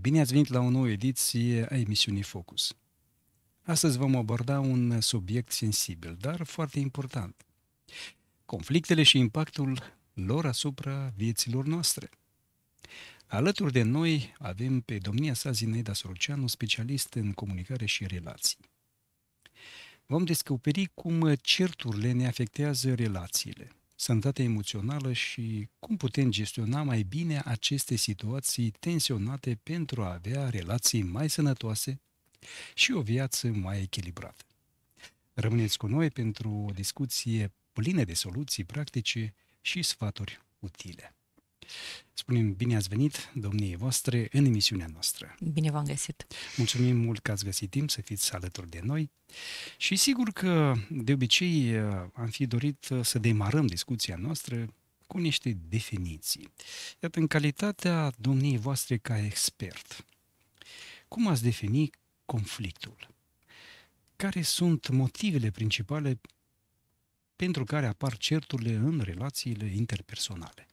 Bine ați venit la o nouă ediție a emisiunii Focus. Astăzi vom aborda un subiect sensibil, dar foarte important. Conflictele și impactul lor asupra vieților noastre. Alături de noi avem pe domnia sa Zinaida Soroceanu, specialist în comunicare și relații. Vom descoperi cum certurile ne afectează relațiile – sănătatea emoțională și cum putem gestiona mai bine aceste situații tensionate pentru a avea relații mai sănătoase și o viață mai echilibrată. Rămâneți cu noi pentru o discuție plină de soluții practice și sfaturi utile. Spunem bine ați venit, domniei voastre, în emisiunea noastră. Bine v-am găsit! Mulțumim mult că ați găsit timp să fiți alături de noi și sigur că de obicei am fi dorit să demarăm discuția noastră cu niște definiții. Iată, în calitatea domniei voastre ca expert, cum ați defini conflictul? Care sunt motivele principale pentru care apar certurile în relațiile interpersonale?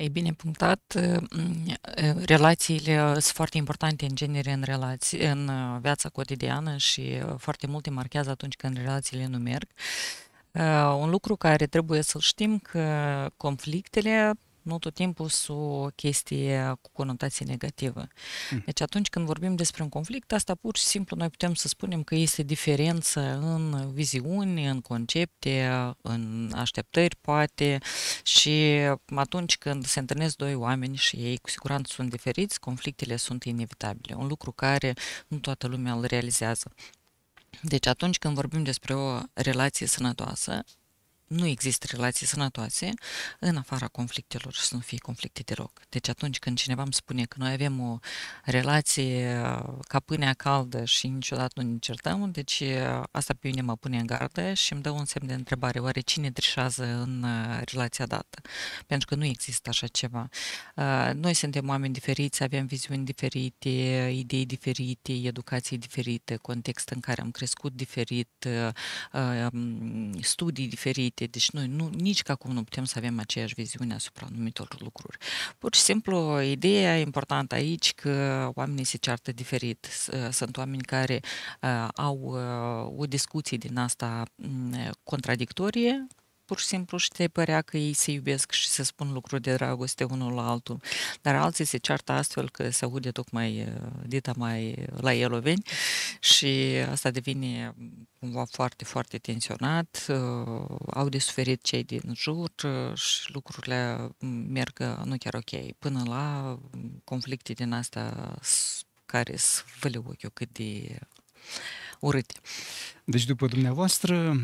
E bine punctat. Mm, mm, relațiile sunt foarte importante în genere în, relații, în uh, viața cotidiană și uh, foarte multe marchează atunci când relațiile nu merg. Uh, un lucru care trebuie să știm că conflictele nu tot timpul sunt o chestie cu conotații negative. Mm. Deci atunci când vorbim despre un conflict, asta pur și simplu noi putem să spunem că este diferență în viziuni, în concepte, în așteptări poate și atunci când se întâlnesc doi oameni și ei cu siguranță sunt diferiți, conflictele sunt inevitabile. Un lucru care nu toată lumea îl realizează. Deci atunci când vorbim despre o relație sănătoasă, nu există relații sănătoase în afara conflictelor și să nu fie conflicte de rog. Deci atunci când cineva îmi spune că noi avem o relație uh, ca pâinea caldă și niciodată nu ne certăm, deci uh, asta pe mine mă pune în gardă și îmi dă un semn de întrebare, oare cine trișează în uh, relația dată? Pentru că nu există așa ceva. Noi suntem oameni diferiți, avem viziuni diferite, idei diferite, educații diferite, context în care am crescut diferit, studii diferite, diferite, deci noi nu, nici că acum nu putem să avem aceeași viziune asupra anumitor lucruri. Pur și simplu, ideea importantă aici că oamenii se ceartă diferit. Uh, sunt oameni care uh, au uh, o discuție din asta mm, contradictorie, pur și simplu și te părea că ei se iubesc și se spun lucruri de dragoste unul la altul, dar alții se ceartă astfel că se aude tocmai uh, dita mai uh, la eloveni și asta devine cumva foarte, foarte tensionat, uh, au de suferit cei din jur și lucrurile mm, merg nu chiar ok, până la mm, conflicte din asta care sunt văle ochiul cât de urâte. Deci, după dumneavoastră,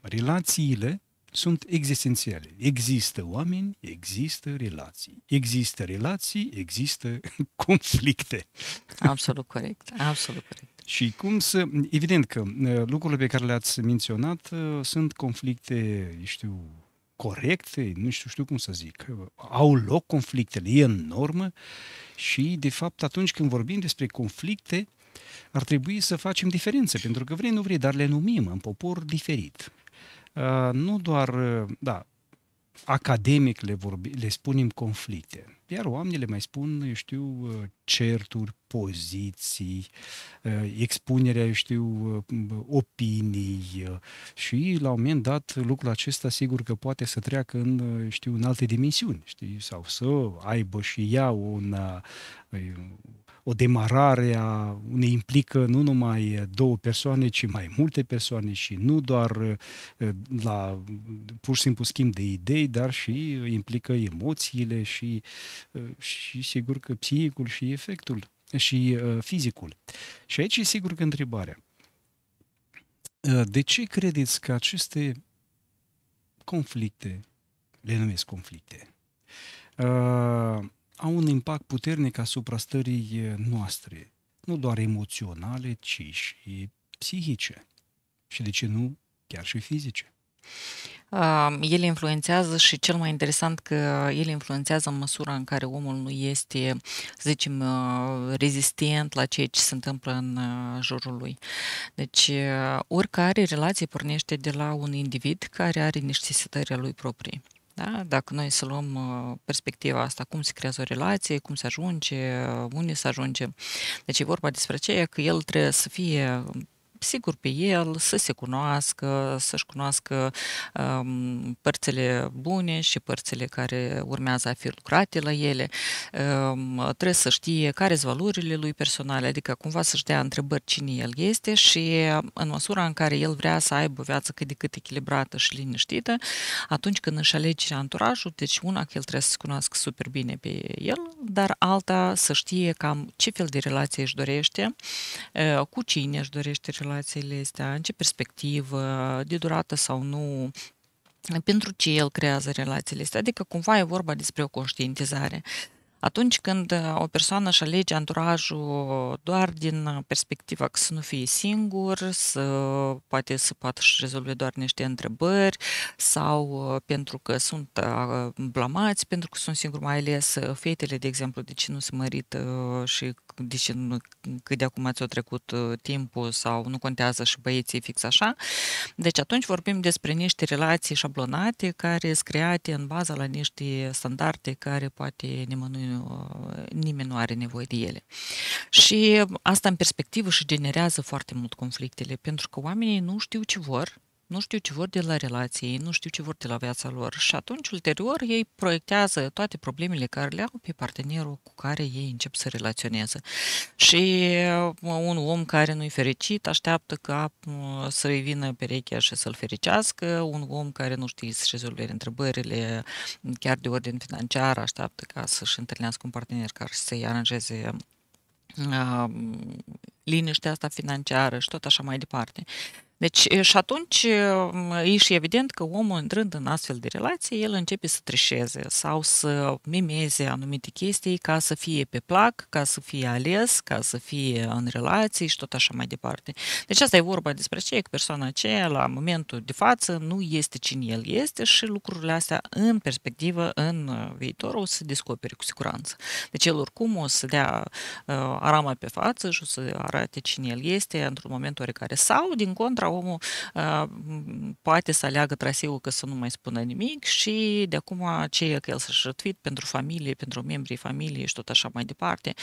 Relațiile sunt existențiale. Există oameni, există relații. Există relații, există conflicte. Absolut corect, absolut corect. Și cum să... Evident că uh, lucrurile pe care le-ați menționat uh, sunt conflicte, știu, corecte, nu știu, știu cum să zic, uh, au loc conflictele, e în normă și, de fapt, atunci când vorbim despre conflicte, ar trebui să facem diferențe, pentru că vrei, nu vrei, dar le numim în popor diferit. Uh, nu doar, uh, da, academic le, vorbi, le spunem conflicte, iar oamenii le mai spun, eu știu, uh, certuri, poziții, expunerea, eu știu, opinii și la un moment dat lucrul acesta sigur că poate să treacă în, știu, în alte dimensiuni, știi, sau să aibă și ea un o demarare a ne implică nu numai două persoane, ci mai multe persoane și nu doar uh, la pur și simplu schimb de idei, dar și implică emoțiile și, uh, și sigur că psihicul și efectul și uh, fizicul. Și aici e sigur că întrebarea. De ce credeți că aceste conflicte, le numesc conflicte, au un impact puternic asupra stării eh, noastre, nu doar emoționale, ci și psihice și, de ce nu, chiar și fizice. Ah, el ele influențează și cel mai interesant că ele influențează în măsura în care omul nu este, să zicem, ah, rezistent la ceea ce se întâmplă în ah, jurul lui. Deci, oricare relație pornește de la un individ care are niște setări a lui proprii. Da? Dacă noi să luăm uh, perspectiva asta, cum se creează o relație, cum se ajunge, uh, unde se ajunge. Deci e vorba despre aceea că el trebuie să fie sigur, pe el, să se cunoască, să-și cunoască um, părțile bune și părțile care urmează a fi lucrate la ele. Um, trebuie să știe care sunt valorile lui personale, adică cumva să-și dea întrebări cine el este și în măsura în care el vrea să aibă o viață cât de cât echilibrată și liniștită, atunci când își alege anturajul, deci una că el trebuie să se cunoască super bine pe el, dar alta să știe cam ce fel de relație își dorește, uh, cu cine își dorește relația relațiile astea, în ce perspectivă, de durată sau nu, pentru ce el creează relațiile astea, adică cumva e vorba despre o conștientizare. Atunci când uh, o persoană își alege anturajul doar din uh, perspectiva că să nu fie singur, să poate să poată și rezolve doar niște întrebări sau uh, pentru că sunt blamați, pentru că sunt singur, mai ales fetele, de exemplu, de ce nu se mărită și de ce nu, că de acum ați a trecut timpul sau nu contează și băieții fix așa. Deci atunci vorbim despre niște relații șablonate care sunt create în baza la niște standarde care poate nimănui Uh, nimeni nu are nevoie de ele. Și asta în perspectivă și generează foarte mult conflictele, pentru că oamenii nu știu ce vor, nu știu ce vor de la relații, ei nu știu ce vor de la viața lor și atunci, ulterior, ei proiectează toate problemele care le au pe partenerul cu care ei încep să relaționeze. Și un om care nu-i fericit așteaptă ca să îi vină perechea și să-l fericească, un om care nu știe să rezolve întrebările chiar de ordin financiar așteaptă ca să-și întâlnească un partener care să-i aranjeze liniștea asta financiară și tot așa mai departe. Deci și atunci e și evident că omul intrând în astfel de relații, el începe să trișeze sau să mimeze anumite chestii ca să fie pe plac, ca să fie ales, ca să fie în relații și tot așa mai departe. Deci asta e vorba despre ce, că persoana aceea la momentul de față nu este cine el este și lucrurile astea în perspectivă, în uh, viitor o să descopere cu siguranță. Deci el oricum o să dea uh, arama pe față și o să arate cine el este într-un moment oricare. Sau, din contra, omul poate să aleagă traseul că să nu mai spună nimic și de acum ce e că el s-a jertfit pentru familie, pentru membrii familiei și tot așa mai departe,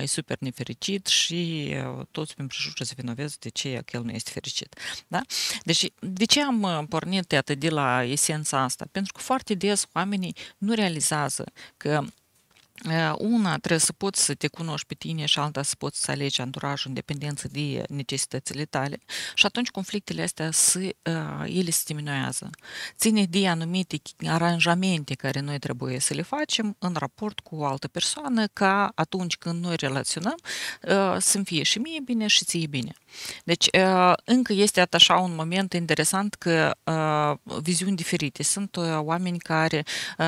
e super nefericit și uh, toți prin prejură se vinovează de ce e că el nu este fericit. Da? Deci, de ce am pornit atât de la esența asta? Pentru că foarte des oamenii nu realizează că Э, una, trebuie să poți să te cunoști pe tine și alta să poți să alegi anturajul în dependență de necesitățile tale și atunci conflictele astea se, ă, ele se diminuează. Ține de anumite aranjamente care noi trebuie să le facem în raport cu o altă persoană ca atunci când noi relaționăm ă, să-mi fie și mie bine și ție bine. Deci ă, încă este așa un moment interesant că viziuni diferite. Sunt oameni care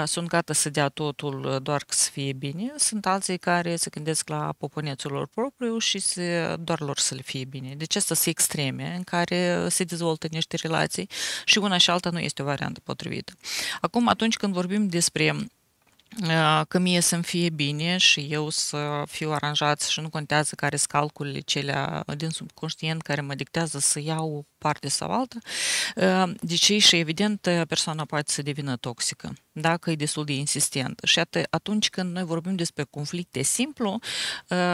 sunt gata să dea totul doar că să fie bine, sunt alții care se gândesc la poponețul lor propriu și se, doar lor să le fie bine. Deci asta sunt extreme în care se dezvoltă niște relații și una și alta nu este o variantă potrivită. Acum, atunci când vorbim despre că mie să-mi fie bine și eu să fiu aranjat și nu contează care sunt calculele cele din subconștient care mă dictează să iau parte sau altă. Deci și evident persoana poate să devină toxică dacă e destul de insistent. Și atunci când noi vorbim despre conflicte simplu,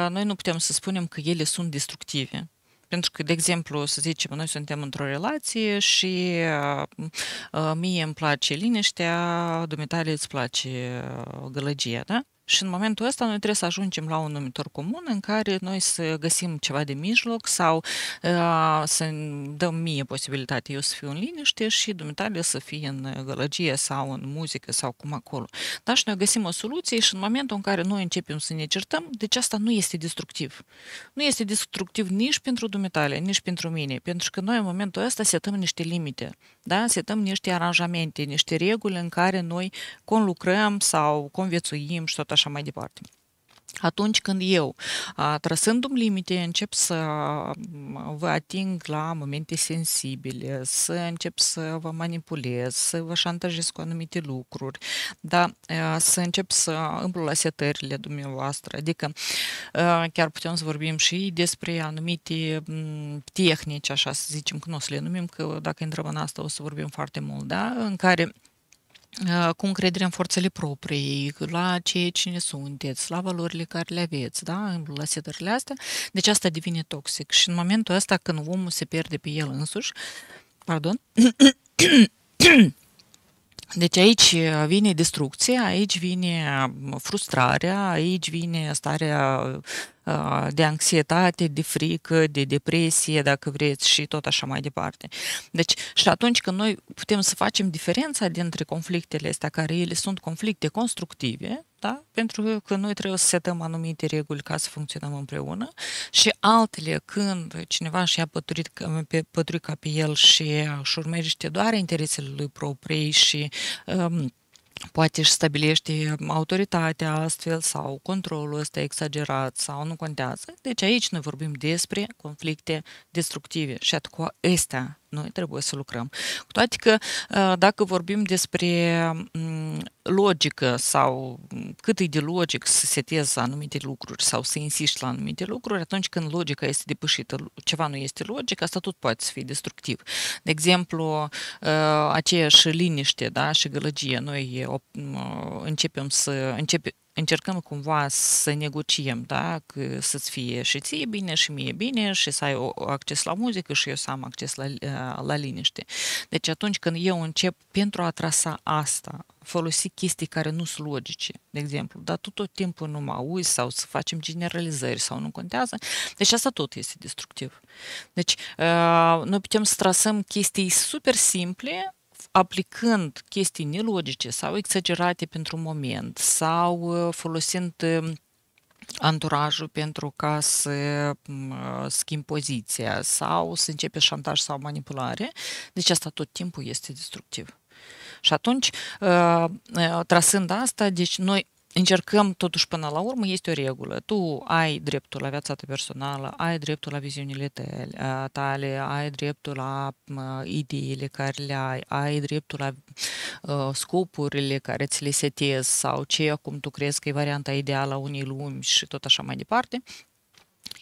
noi nu putem să spunem că ele sunt destructive pentru că, de exemplu, să zicem, noi suntem într-o relație și uh, uh, mie îmi place liniștea, dumitale îți place uh, gălăgia, da? Și în momentul ăsta noi trebuie să ajungem la un numitor comun în care noi să găsim ceva de mijloc sau uh, să dăm mie posibilitatea eu să fiu în liniște și dumneavoastră să fie în gălăgie sau în muzică sau cum acolo. Dar și noi găsim o soluție și în momentul în care noi începem să ne certăm, deci asta nu este destructiv. Nu este destructiv nici pentru dumneavoastră, nici pentru mine, pentru că noi în momentul ăsta setăm niște limite, da? setăm niște aranjamente, niște reguli în care noi conlucrăm sau conviețuim și tot așa mai departe. Atunci când eu, trăsându-mi limite, încep să vă ating la momente sensibile, să încep să vă manipulez, să vă șantajez cu anumite lucruri, da? să încep să împlu la setările dumneavoastră. Adică chiar putem să vorbim și despre anumite tehnici, așa să zicem, că nu o să le numim, că dacă intrăm în asta o să vorbim foarte mult, da? în care Uh, cu încredere în forțele proprii, la ce cine sunteți, la valorile care le aveți, da? la setările astea. Deci asta devine toxic și în momentul ăsta când omul se pierde pe el însuși, pardon, Deci aici vine destrucția, aici vine frustrarea, aici vine starea de anxietate, de frică, de depresie, dacă vreți, și tot așa mai departe. Deci, și atunci când noi putem să facem diferența dintre conflictele astea, care ele sunt conflicte constructive, da? pentru că noi trebuie să setăm anumite reguli ca să funcționăm împreună și altele când cineva și-a păturit, pe, păturit ca pe el și își urmește doar interesele lui proprii și um, poate își stabilește um, autoritatea astfel sau controlul ăsta exagerat sau nu contează. Deci aici noi vorbim despre conflicte destructive și atunci cu astea noi trebuie să lucrăm. Cu toate că uh, dacă vorbim despre mm, logică sau cât e de logic să setezi anumite lucruri sau să insiști la anumite lucruri, atunci când logica este depășită, ceva nu este logic, asta tot poate să fie destructiv. De exemplu, uh, aceeași liniște da, și gălăgie, noi uh, începem să, începem, încercăm cumva să negociem, da? Că să-ți fie și ție bine și mie bine și să ai acces la muzică și eu să am acces la, uh, la liniște. Deci atunci când eu încep pentru a trasa asta, folosi chestii care nu sunt logice, de exemplu, dar tu tot timpul nu mă auzi sau să facem generalizări sau nu contează, deci asta tot este destructiv. Deci uh, noi putem să trasăm chestii super simple aplicând chestii nelogice sau exagerate pentru moment sau uh, folosind uh, anturajul pentru ca să mm, uh, schimb poziția sau să începe șantaj sau manipulare. Deci asta tot timpul este destructiv. Și atunci, trasând asta, deci noi încercăm totuși până la urmă, este o regulă. Tu ai dreptul la viața ta personală, ai dreptul la viziunile tale, ai dreptul la ideile care le ai, ai dreptul la uh, scopurile care ți le setezi sau ce acum tu crezi că e varianta ideală a unei lumi și tot așa mai departe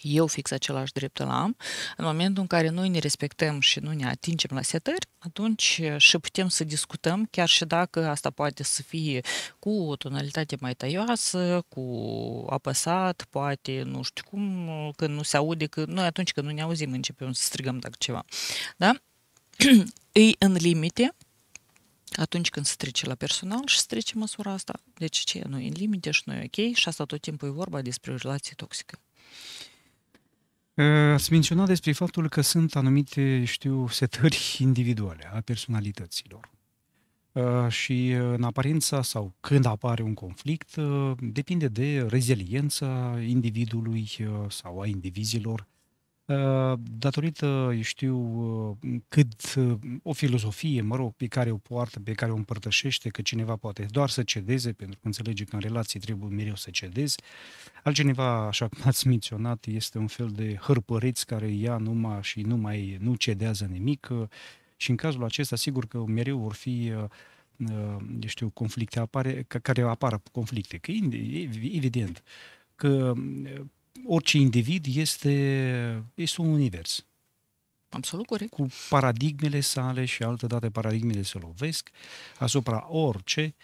eu fix același drept îl am, în momentul în care noi ne respectăm și nu ne atingem la setări, atunci și putem să discutăm, chiar și dacă asta poate să fie cu o tonalitate mai taioasă, cu apăsat, poate, nu știu cum, când nu se aude, că noi atunci când nu ne auzim începem să strigăm dacă ceva. Da? Îi în limite, atunci când se trece la personal și se trece măsura asta. Deci ce nu e în limite și nu e ok și asta tot timpul e vorba despre o relație toxică. Eh, ați menționat despre faptul că sunt anumite, știu, setări individuale a personalităților. Eh, și eh, în aparența sau când apare un conflict, depinde de reziliența individului sau a indivizilor Ă, datorită, eu știu, ă, cât ă, o filozofie, mă rog, pe care o poartă, pe care o împărtășește, că cineva poate doar să cedeze, pentru că înțelege că în relații trebuie mereu să cedezi. Altcineva, așa cum ați menționat, este un fel de hărpăreț care ia numai și nu mai nu cedează nimic și în cazul acesta, sigur că mereu vor fi eu știu, conflicte apare, care apară conflicte, că evident că orice individ este, este un univers. Absolut corect. Cu paradigmele sale și altădată dată paradigmele se lovesc asupra orice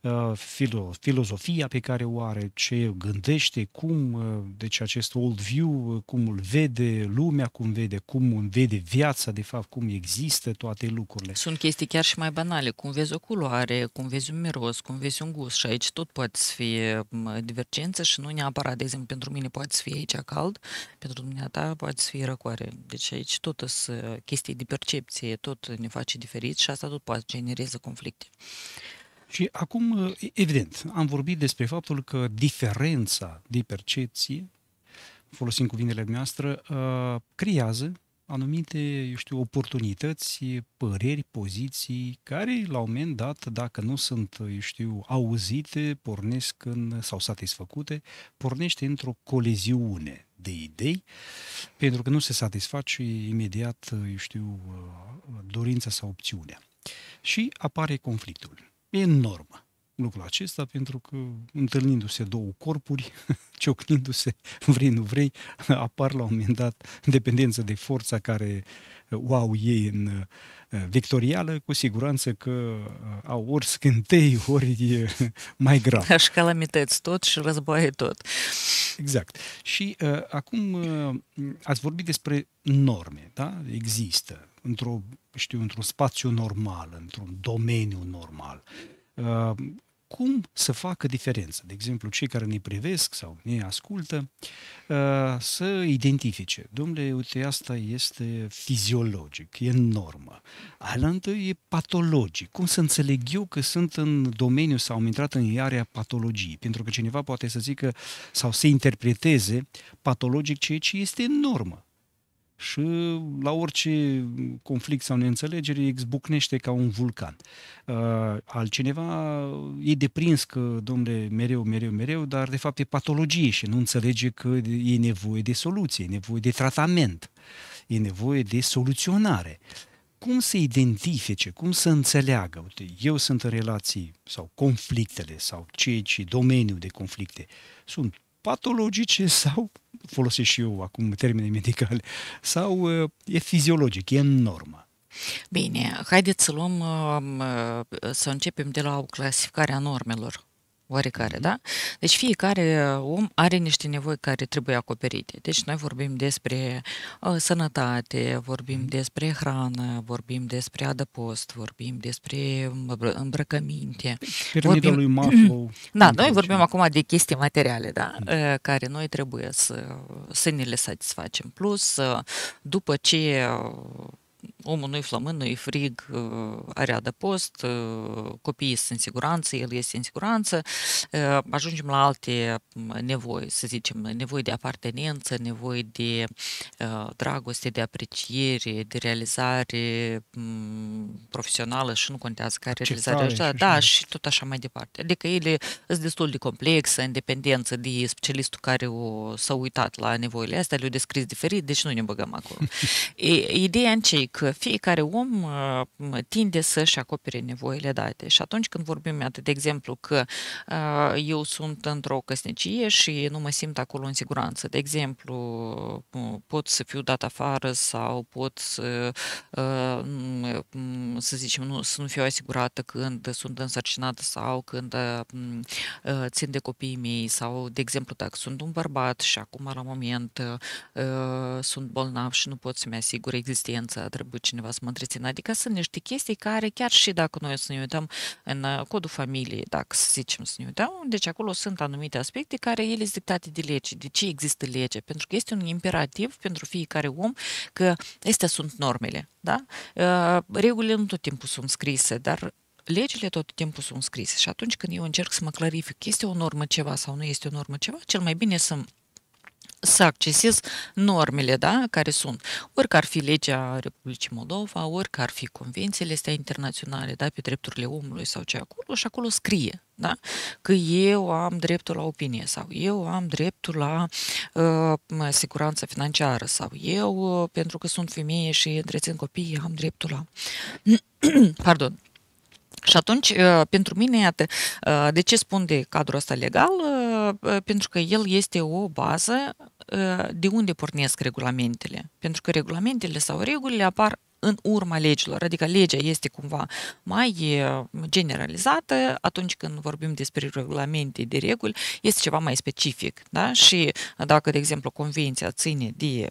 Uh, filo, filozofia pe care o are, ce gândește, cum, uh, deci acest old view, uh, cum îl vede lumea, cum vede, cum vede viața, de fapt, cum există toate lucrurile. Sunt chestii chiar și mai banale, cum vezi o culoare, cum vezi un miros, cum vezi un gust și aici tot poate să fie divergență și nu neapărat, de exemplu, pentru mine poate să fie aici cald, pentru dumneata poate să fie răcoare. Deci aici tot sunt chestii de percepție, tot ne face diferit și asta tot poate genereze conflicte. Și acum, evident, am vorbit despre faptul că diferența de percepție, folosind cuvintele noastre, uh, creează anumite, eu știu, oportunități, păreri, poziții, care la un moment dat, dacă nu sunt, eu știu, auzite, pornesc în, sau satisfăcute, pornește într-o coleziune de idei, pentru că nu se satisface imediat, eu știu, uh, dorința sau opțiunea. Și apare conflictul. E normă, lucrul acesta, pentru că întâlnindu-se două corpuri, ciocnindu-se, vrei, nu vrei, apar la un moment dat dependență de forța care o au ei în eh, victorială, cu siguranță că eh, au ori scântei, ori mai grav. Și calamități tot și războaie tot. Exact. Și uh, acum uh, ați vorbit despre norme, da? Există într-o știu, într-un spațiu normal, într-un domeniu normal. Uh, cum să facă diferență? De exemplu, cei care ne privesc sau ne ascultă uh, să identifice. Domnule, uite, asta este fiziologic, e normă. Alaltă e patologic. Cum să înțeleg eu că sunt în domeniu sau am intrat în area patologiei? Pentru că cineva poate să zică sau să interpreteze patologic ceea ce este normă și la orice conflict sau neînțelegere izbucnește ca un vulcan. Uh, altcineva e deprins că, domnule, mereu, mereu, mereu, dar de fapt e patologie și nu înțelege că e nevoie de soluție, e nevoie de tratament, e nevoie de soluționare. Cum să identifice, cum să înțeleagă, uite, eu sunt în relații sau conflictele sau cei ce domeniul de conflicte, sunt patologice sau, folosesc și eu acum termene medicale, sau uh, e fiziologic, e în normă. Bine, haideți să luăm, um, uh, să începem de la o clasificare a normelor oarecare, da? Deci fiecare om are niște nevoi care trebuie acoperite. Deci noi vorbim despre uh, sănătate, vorbim mhm. despre hrană, vorbim despre adăpost, vorbim despre îmbrăcăminte. vorbim... lui Maslow. Da, noi vorbim acum de chestii materiale, da? Mhm. Uh, care noi trebuie să, să ne le satisfacem. Plus, uh, după ce uh, omul nu-i flămând, nu-i frig, ă, are adăpost, ă, copiii sunt în siguranță, el este în siguranță, ă, ajungem la alte nevoi, să zicem, nevoi de apartenență, nevoi de dragoste, de apreciere, de realizare profesională și nu contează care realizare, așa, da, și, da, și tot așa mai departe. Adică ele sunt destul de complexe, în dependență de specialistul care o, s-a uitat la nevoile astea, le au descris diferit, deci nu ne băgăm acolo. ideea în că că fiecare om uh, tinde să-și acopere nevoile date. Și atunci când vorbim, atât de exemplu, că uh, eu sunt într-o căsnicie și nu mă simt acolo în siguranță. De exemplu, uh, pot să fiu dat afară sau pot să, să zicem, nu, să nu fiu asigurată când sunt însărcinată sau când țin de copiii mei sau, de exemplu, dacă sunt un bărbat și acum la moment sunt bolnav și nu pot să-mi asigur existența, trebuie cineva să mă întrețină. Adică sunt niște chestii care chiar și dacă noi să ne uităm în uh, codul familiei, dacă să zicem să ne uităm, deci acolo sunt anumite aspecte care ele sunt dictate de lege. De ce există lege? Pentru că este un imperativ pentru fiecare om că acestea sunt normele. Da? Uh, regulile nu tot timpul sunt scrise, dar legile tot timpul sunt scrise și atunci când eu încerc să mă clarific, este o normă ceva sau nu este o normă ceva, cel mai bine să să accesez normele da, care sunt, orică ar fi legea Republicii Moldova, orică ar fi convențiile astea internaționale da, pe drepturile omului sau ce acolo și acolo scrie da? că eu am dreptul la opinie sau eu am dreptul la uh, siguranță financiară sau eu, uh, pentru că sunt femeie și întrețin copii, am dreptul la... Pardon. Și atunci, uh, pentru mine, iată, uh, de ce spun de cadrul ăsta legal, uh, Э, pentru că el este o bază э, de unde pornesc regulamentele. Pentru că regulamentele sau regulile apar în urma legilor, adică legea este cumva mai generalizată atunci când vorbim despre regulamente, de reguli, este ceva mai specific. Da? Și dacă, de exemplu, convenția ține de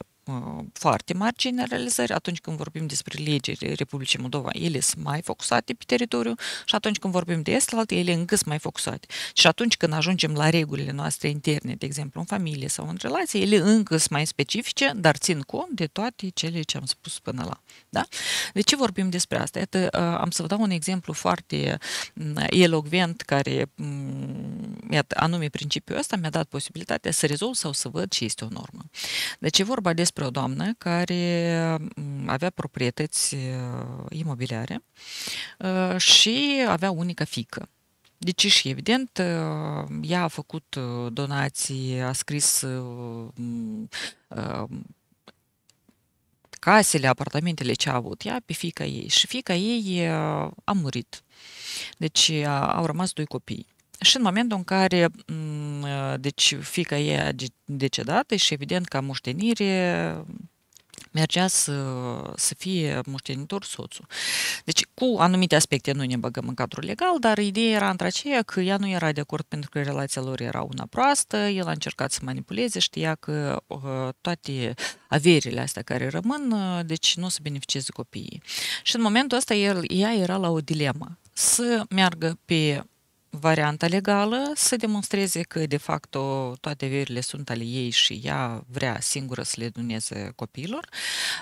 foarte mari generalizări atunci când vorbim despre legile Republicii Moldova, ele sunt mai focusate pe teritoriu și atunci când vorbim de est, ele încă sunt mai focusate. Și atunci când ajungem la regulile noastre interne, de exemplu în familie sau în relație, ele încă sunt mai specifice, dar țin cont de toate cele ce am spus până la. Da? De ce vorbim despre asta? Iată, am să vă dau un exemplu foarte elogvent care, iată, anume principiul ăsta mi-a dat posibilitatea să rezolv sau să văd ce este o normă. Deci e vorba despre despre o doamnă care mm, avea proprietăți uh, imobiliare uh, și avea unică fică. Deci și evident, uh, ea a făcut donații, a scris mm, casele, apartamentele ce a avut ea pe fica ei și fica ei a murit. Deci au rămas doi copii. Și în momentul în care mm, ă, deci, fica ei a decedat și deci evident ca moștenire mergea să, să fie moștenitor soțul. Deci cu anumite aspecte nu ne băgăm în cadrul legal, dar ideea era între aceea că ea nu era de acord pentru că relația lor era una proastă, el a încercat să manipuleze, știa că uh, toate averile astea care rămân, uh, deci nu o să beneficieze copiii. Și în momentul ăsta el, ea era la o dilemă, să meargă pe varianta legală să demonstreze că, de fapt, toate verile sunt ale ei și ea vrea singură să le duneze copilor,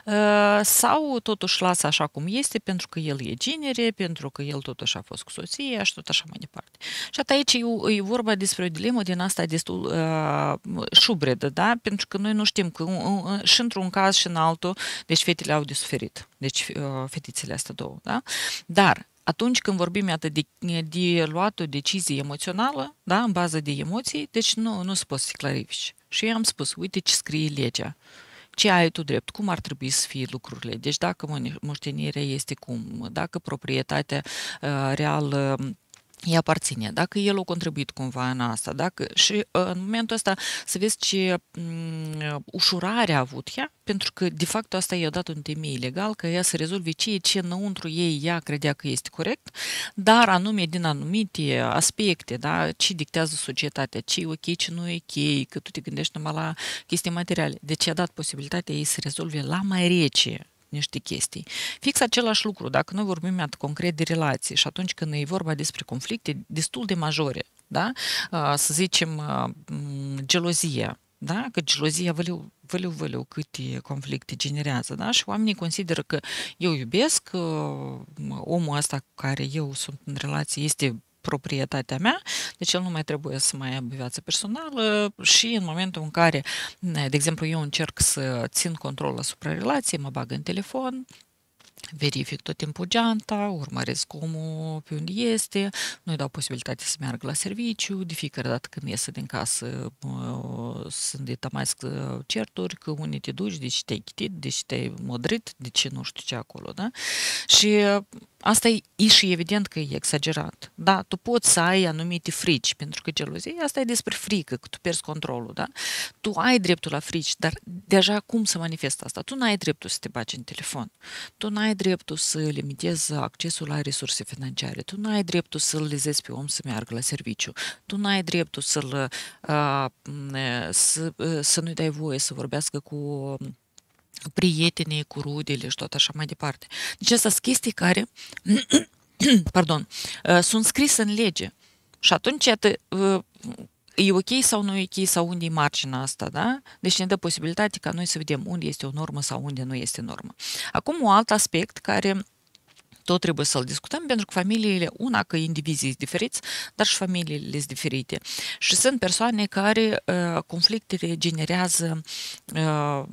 uh, sau totuși lasă așa cum este pentru că el e ginere, pentru că el totuși a fost cu soția și tot așa mai departe. Și atât aici e, e vorba despre o dilemă din asta destul uh, șubredă, da? pentru că noi nu știm că uh, uh, uh și într-un caz și în altul, deci fetele au de suferit, deci uh, fetițele astea două. Da? Dar atunci când vorbim, iată, de, de luat o decizie emoțională, da, în bază de emoții, deci nu, nu se poți să clarifici. Și eu am spus, uite ce scrie legea, ce ai tu drept, cum ar trebui să fie lucrurile. Deci dacă moștenirea este cum, dacă proprietatea uh, reală îi aparține, dacă el a contribuit cumva în asta, dacă și ă, în momentul ăsta să vezi ce mm, ușurare a avut ea, pentru că de fapt asta i-a dat un temei legal că ea să ce e ce înăuntru ei ea credea că este corect, dar anume din anumite aspecte, da, ce dictează societatea, ce e ok, ce nu e ok, că tu te gândești numai la chestii materiale. Deci i-a dat posibilitatea ei să rezolve la mai rece niște chestii. Fix același lucru, dacă noi vorbim concret de relații și atunci când e vorba despre conflicte destul de majore, da? să zicem gelozia, da? că gelozia văliu, văleu, văleu câte conflicte generează da? și oamenii consideră că eu iubesc, omul ăsta cu care eu sunt în relație este proprietatea mea, deci el nu mai trebuie să mai aibă viață personală și în momentul în care, de exemplu, eu încerc să țin control asupra relației, mă bag în telefon, verific tot timpul geanta, urmăresc omul pe unde este, nu-i dau posibilitatea să meargă la serviciu, de fiecare dată când iese din casă sunt de tamaiesc uh, certuri, că unii te duci, deci te-ai chitit, deci te-ai modrit, deci nu știu ce acolo, da? Și uh, Asta e, e și evident că e exagerat. Da, tu poți să ai anumite frici, pentru că gelozia asta e despre frică, că tu pierzi controlul, da? Tu ai dreptul la frici, dar deja cum să manifestă asta? Tu n-ai dreptul să te baci în telefon. Tu n-ai dreptul să limitezi accesul la resurse financiare. Tu n-ai dreptul să-l lizezi pe om să meargă la serviciu. Tu n-ai dreptul să-l, uh, să, uh, să nu-i dai voie să vorbească cu prietenii, cu rudele și tot așa mai departe. Deci asta sunt chestii care pardon, uh, sunt scrise în lege. Și atunci, iată, uh, e ok sau nu e ok sau unde e marginea asta, da? Deci ne dă posibilitatea ca noi să vedem unde este o normă sau unde nu este normă. Acum, un alt aspect care tot trebuie să-l discutăm pentru că familiile, una că indivizii sunt diferiți, dar și familiile sunt diferite. Și sunt persoane care uh, conflictele generează uh,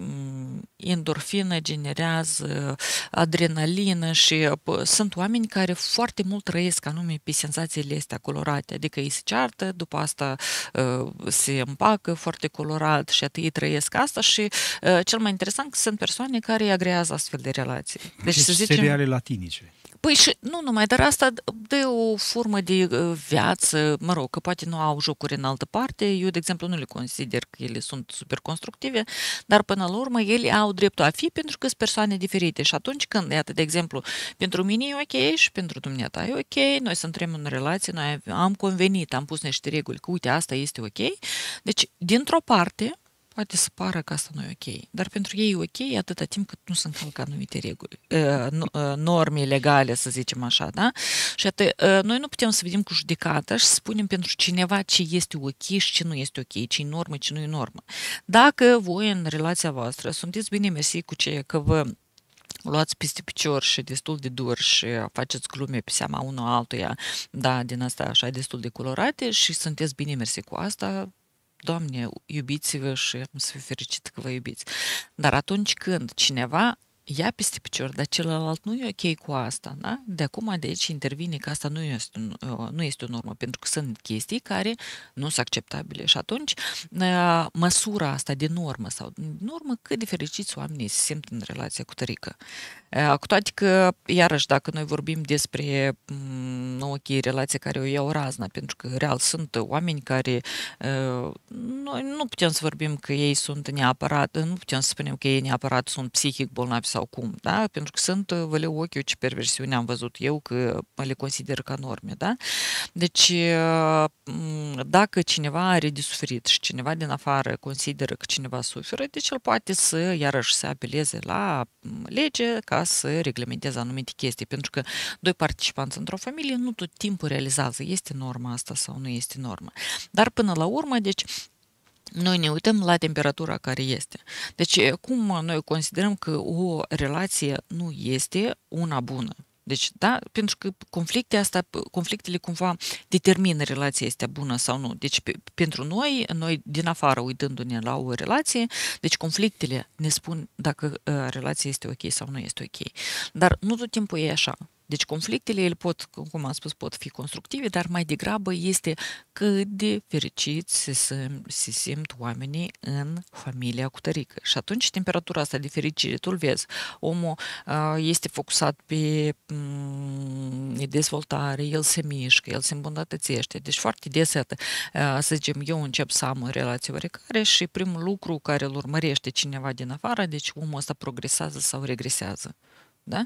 endorfină, generează adrenalină și uh, sunt oameni care foarte mult trăiesc anume pe senzațiile astea colorate, adică ei se ceartă, după asta uh, se împacă foarte colorat și atât ei trăiesc asta și uh, cel mai interesant că sunt persoane care agrează astfel de relații. Deci, deci să zicem, seriale latinice. Păi și nu numai, dar asta dă o formă de uh, viață, mă rog, că poate nu au jocuri în altă parte, eu, de exemplu, nu le consider că ele sunt super constructive, dar până la urmă ele au dreptul a fi pentru că sunt persoane diferite și atunci când, iată, de exemplu, pentru mine e ok și pentru dumneata e ok, noi suntem în relație, noi am convenit, am pus niște reguli că, uite, asta este ok, deci, dintr-o parte, poate să pară că asta nu e ok. Dar pentru ei e ok atâta timp cât nu sunt încalcă anumite reguli, ă, ă, norme legale, să zicem așa, da? Și atât, ă, noi nu putem să vedem cu judecata și să spunem pentru cineva ce este ok și ce nu este ok, ce e normă, ce nu e normă. Dacă voi în relația voastră sunteți bine mersi cu ce că vă luați peste picior și destul de dur și faceți glume pe seama unul altuia, da, din asta așa destul de colorate și sunteți bine mersi cu asta, Doamne, iubiți-vă și am să fiu fericit că vă iubiți. Dar atunci când cineva ea peste picior, dar celălalt nu e ok cu asta, da? De acum de aici intervine că asta nu este, nu este o normă, pentru că sunt chestii care nu sunt acceptabile și atunci măsura asta de normă sau normă cât de fericiți oamenii se simt în relația cu tărică. Cu toate că, iarăși, dacă noi vorbim despre nu ok, relație care o iau razna, pentru că real sunt oameni care noi nu putem să vorbim că ei sunt neapărat, nu putem să spunem că ei neapărat sunt psihic bolnavi sau cum, da? Pentru că sunt uh, văleu ochiul ce perversiune am văzut eu că le consider ca norme, da? Deci, uh, dacă cineva are de suferit și cineva din afară consideră că cineva suferă, deci el poate să, iarăși, să apeleze la lege ca să reglementeze anumite chestii, pentru că doi participanți într-o familie nu tot timpul realizează este norma asta sau nu este normă. Dar până la urmă, deci, noi ne uităm la temperatura care este. Deci, cum noi considerăm că o relație nu este una bună? Deci, da, pentru că conflicte asta, conflictele cumva determină relația este bună sau nu. Deci, pe, pentru noi, noi din afară, uitându-ne la o relație, deci conflictele ne spun dacă uh, relația este ok sau nu este ok. Dar nu tot timpul e așa. Deci conflictele, ele pot, cum am spus, pot fi constructive, dar mai degrabă este cât de fericiți se, simt, se simt oamenii în familia cu tărică. Și atunci temperatura asta de fericire, tu vezi, omul este focusat pe mm, dezvoltare, el se mișcă, el se îmbunătățește. Deci foarte des, uh, să zicem, eu încep să am o relație oricare și primul lucru care îl urmărește cineva din afară, deci omul ăsta progresează sau regresează. Da?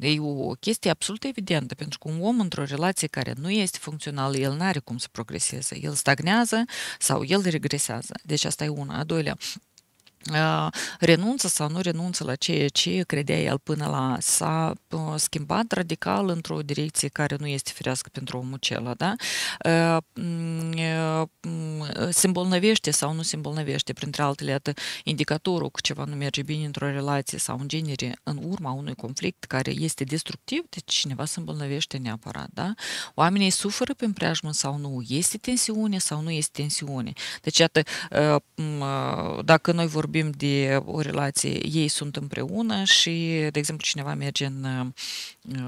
E o chestie absolut evidentă, pentru că un om într-o relație care nu este funcțională, el nu are cum să progreseze. El stagnează sau el regresează. Deci asta e una. A doilea, Ă, renunță sau nu renunță la ceea ce credea el până la s-a ă, schimbat radical într-o direcție care nu este firească pentru omul celălalt, da? Ă, se îmbolnăvește sau nu se îmbolnăvește, printre altele, iată, indicatorul că ceva nu merge bine într-o relație sau în genere, în urma unui conflict care este destructiv, deci cineva se îmbolnăvește neapărat, da? Oamenii suferă prin preajmă sau nu, este tensiune sau nu este tensiune. Deci, iată, dacă noi vorbim vorbim de o relație, ei sunt împreună și, de exemplu, cineva merge în, э,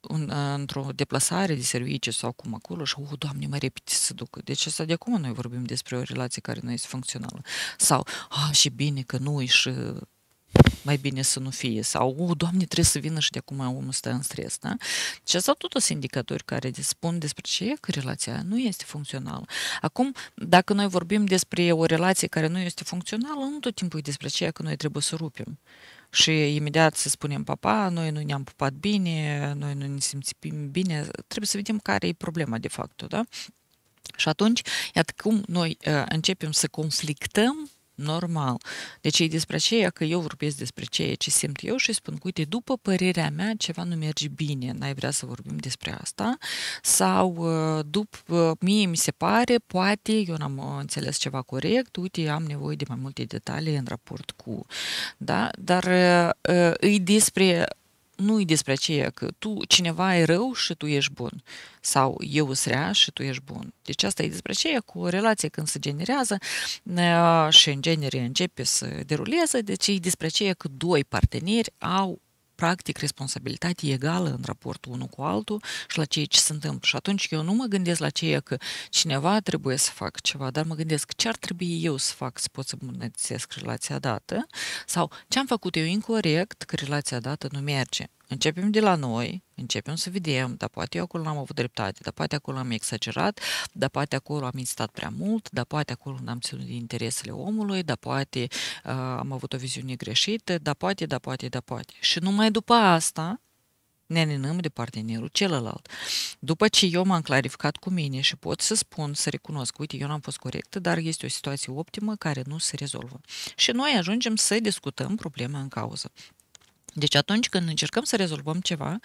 în, э, într-o deplasare de servicii sau cum acolo și, oh, Doamne, mă repede să duc. Deci asta de acum noi vorbim despre o relație care nu este funcțională. Sau, ah, și bine că nu, și mai bine să nu fie. Sau, o, Doamne, trebuie să vină și de acum omul stă în stres. Da? Și sunt tot sunt indicatori care spun despre ce că relația nu este funcțională. Acum, dacă noi vorbim despre o relație care nu este funcțională, nu tot timpul e despre e că noi trebuie să rupem și imediat să spunem, papa, noi nu ne-am pupat bine, noi nu ne simțim bine, trebuie să vedem care e problema de fapt, da? Și atunci, iată cum noi uh, începem să conflictăm normal. Deci e despre aceea că eu vorbesc despre ceea ce simt eu și spun, uite, după părerea mea ceva nu merge bine, n-ai vrea să vorbim despre asta sau uh, după uh, mie mi se pare, poate eu n-am uh, înțeles ceva corect, uite, am nevoie de mai multe detalii în raport cu, da? Dar îi despre nu e despre aceea că tu, cineva e rău și tu ești bun. Sau eu sunt rea și tu ești bun. Deci asta e despre aceea cu o relație când se generează și în genere începe să deruleze. Deci e despre aceea că doi parteneri au practic responsabilitate egală în raportul unul cu altul și la ceea ce se întâmplă. Și atunci eu nu mă gândesc la ceea că cineva trebuie să fac ceva, dar mă gândesc ce ar trebui eu să fac să pot să îmbunătățesc relația dată sau ce am făcut eu incorrect că relația dată nu merge. Începem de la noi, începem să vedem, dar poate eu acolo n-am avut dreptate, dar poate acolo am exagerat, dar poate acolo am insistat prea mult, dar poate acolo n-am ținut de interesele omului, dar poate uh, am avut o viziune greșită, dar poate, dar poate, dar poate. Și numai după asta ne aninăm de partenerul celălalt. După ce eu m-am clarificat cu mine și pot să spun, să recunosc, uite, eu n-am fost corectă, dar este o situație optimă care nu se rezolvă. Și noi ajungem să discutăm problema în cauză. Deci atunci când încercăm să rezolvăm ceva,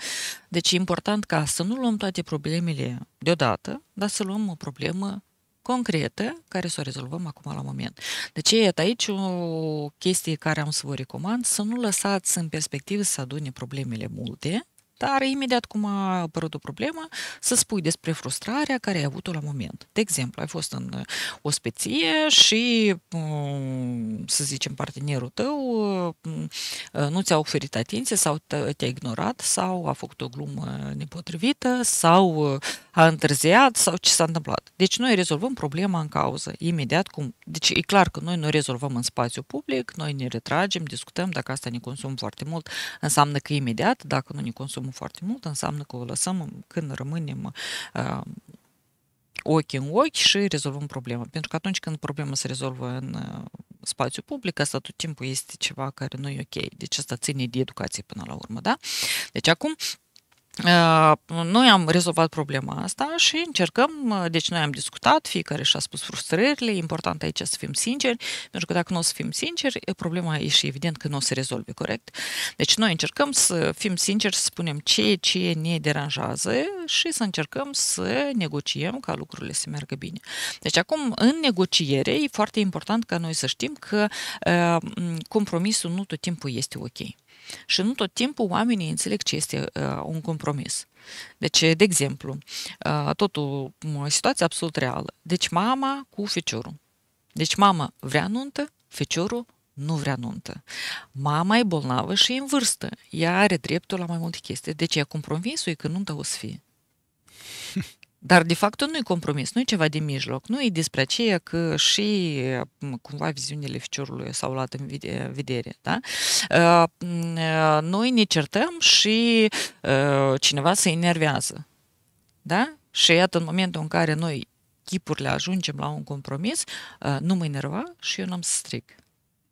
deci e important ca să nu luăm toate problemele deodată, dar să luăm o problemă concretă care să o rezolvăm acum la moment. Deci, e aici o chestie care am să vă recomand, să nu lăsați în perspectivă să adune problemele multe, dar imediat cum a apărut o problemă, să spui despre frustrarea care ai avut-o la moment. De exemplu, ai fost în uh, o specie și, uh, să zicem, partenerul tău uh, nu ți-a oferit atenție sau te-a ignorat sau a făcut o glumă nepotrivită sau a întârziat sau ce s-a întâmplat. Deci noi rezolvăm problema în cauză, imediat cum... Deci e clar că noi nu rezolvăm în spațiu public, noi ne retragem, discutăm, dacă asta ne consumă foarte mult, înseamnă că imediat, dacă nu ne consumă foarte mult, înseamnă că o lăsăm când rămânem uh, ochi în ochi și rezolvăm problema. Pentru că atunci când problema se rezolvă în uh, spațiu public, asta tot timpul este ceva care nu e ok. Deci asta ține de educație până la urmă, da? Deci acum Uh, noi am rezolvat problema asta și încercăm, uh, deci noi am discutat, fiecare și-a spus frustrările, important aici să fim sinceri, pentru că dacă nu o să fim sinceri, problema e și evident că nu o să rezolve corect. Deci noi încercăm să fim sinceri, să spunem ce, ce ne deranjează și să încercăm să negociem ca lucrurile să meargă bine. Deci acum, în negociere, e foarte important ca noi să știm că uh, compromisul nu tot timpul este ok și nu tot timpul oamenii înțeleg ce este uh, un compromis. Deci, de exemplu, uh, totul, o situație absolut reală. Deci mama cu feciorul. Deci mama vrea nuntă, feciorul nu vrea nuntă. Mama e bolnavă și e în vârstă. Ea are dreptul la mai multe chestii. Deci e compromisul e că nunta o să fie. Dar, de fapt, nu e compromis, nu e ceva de mijloc. Nu e despre aceea că și cumva viziunile ficiorului s-au luat în vedere. Da? Uh, mm, uh, noi ne certăm și uh, cineva se enervează. Da? Și iată, în momentul în care noi chipurile ajungem la un compromis, nu mă enerva și eu n-am să stric.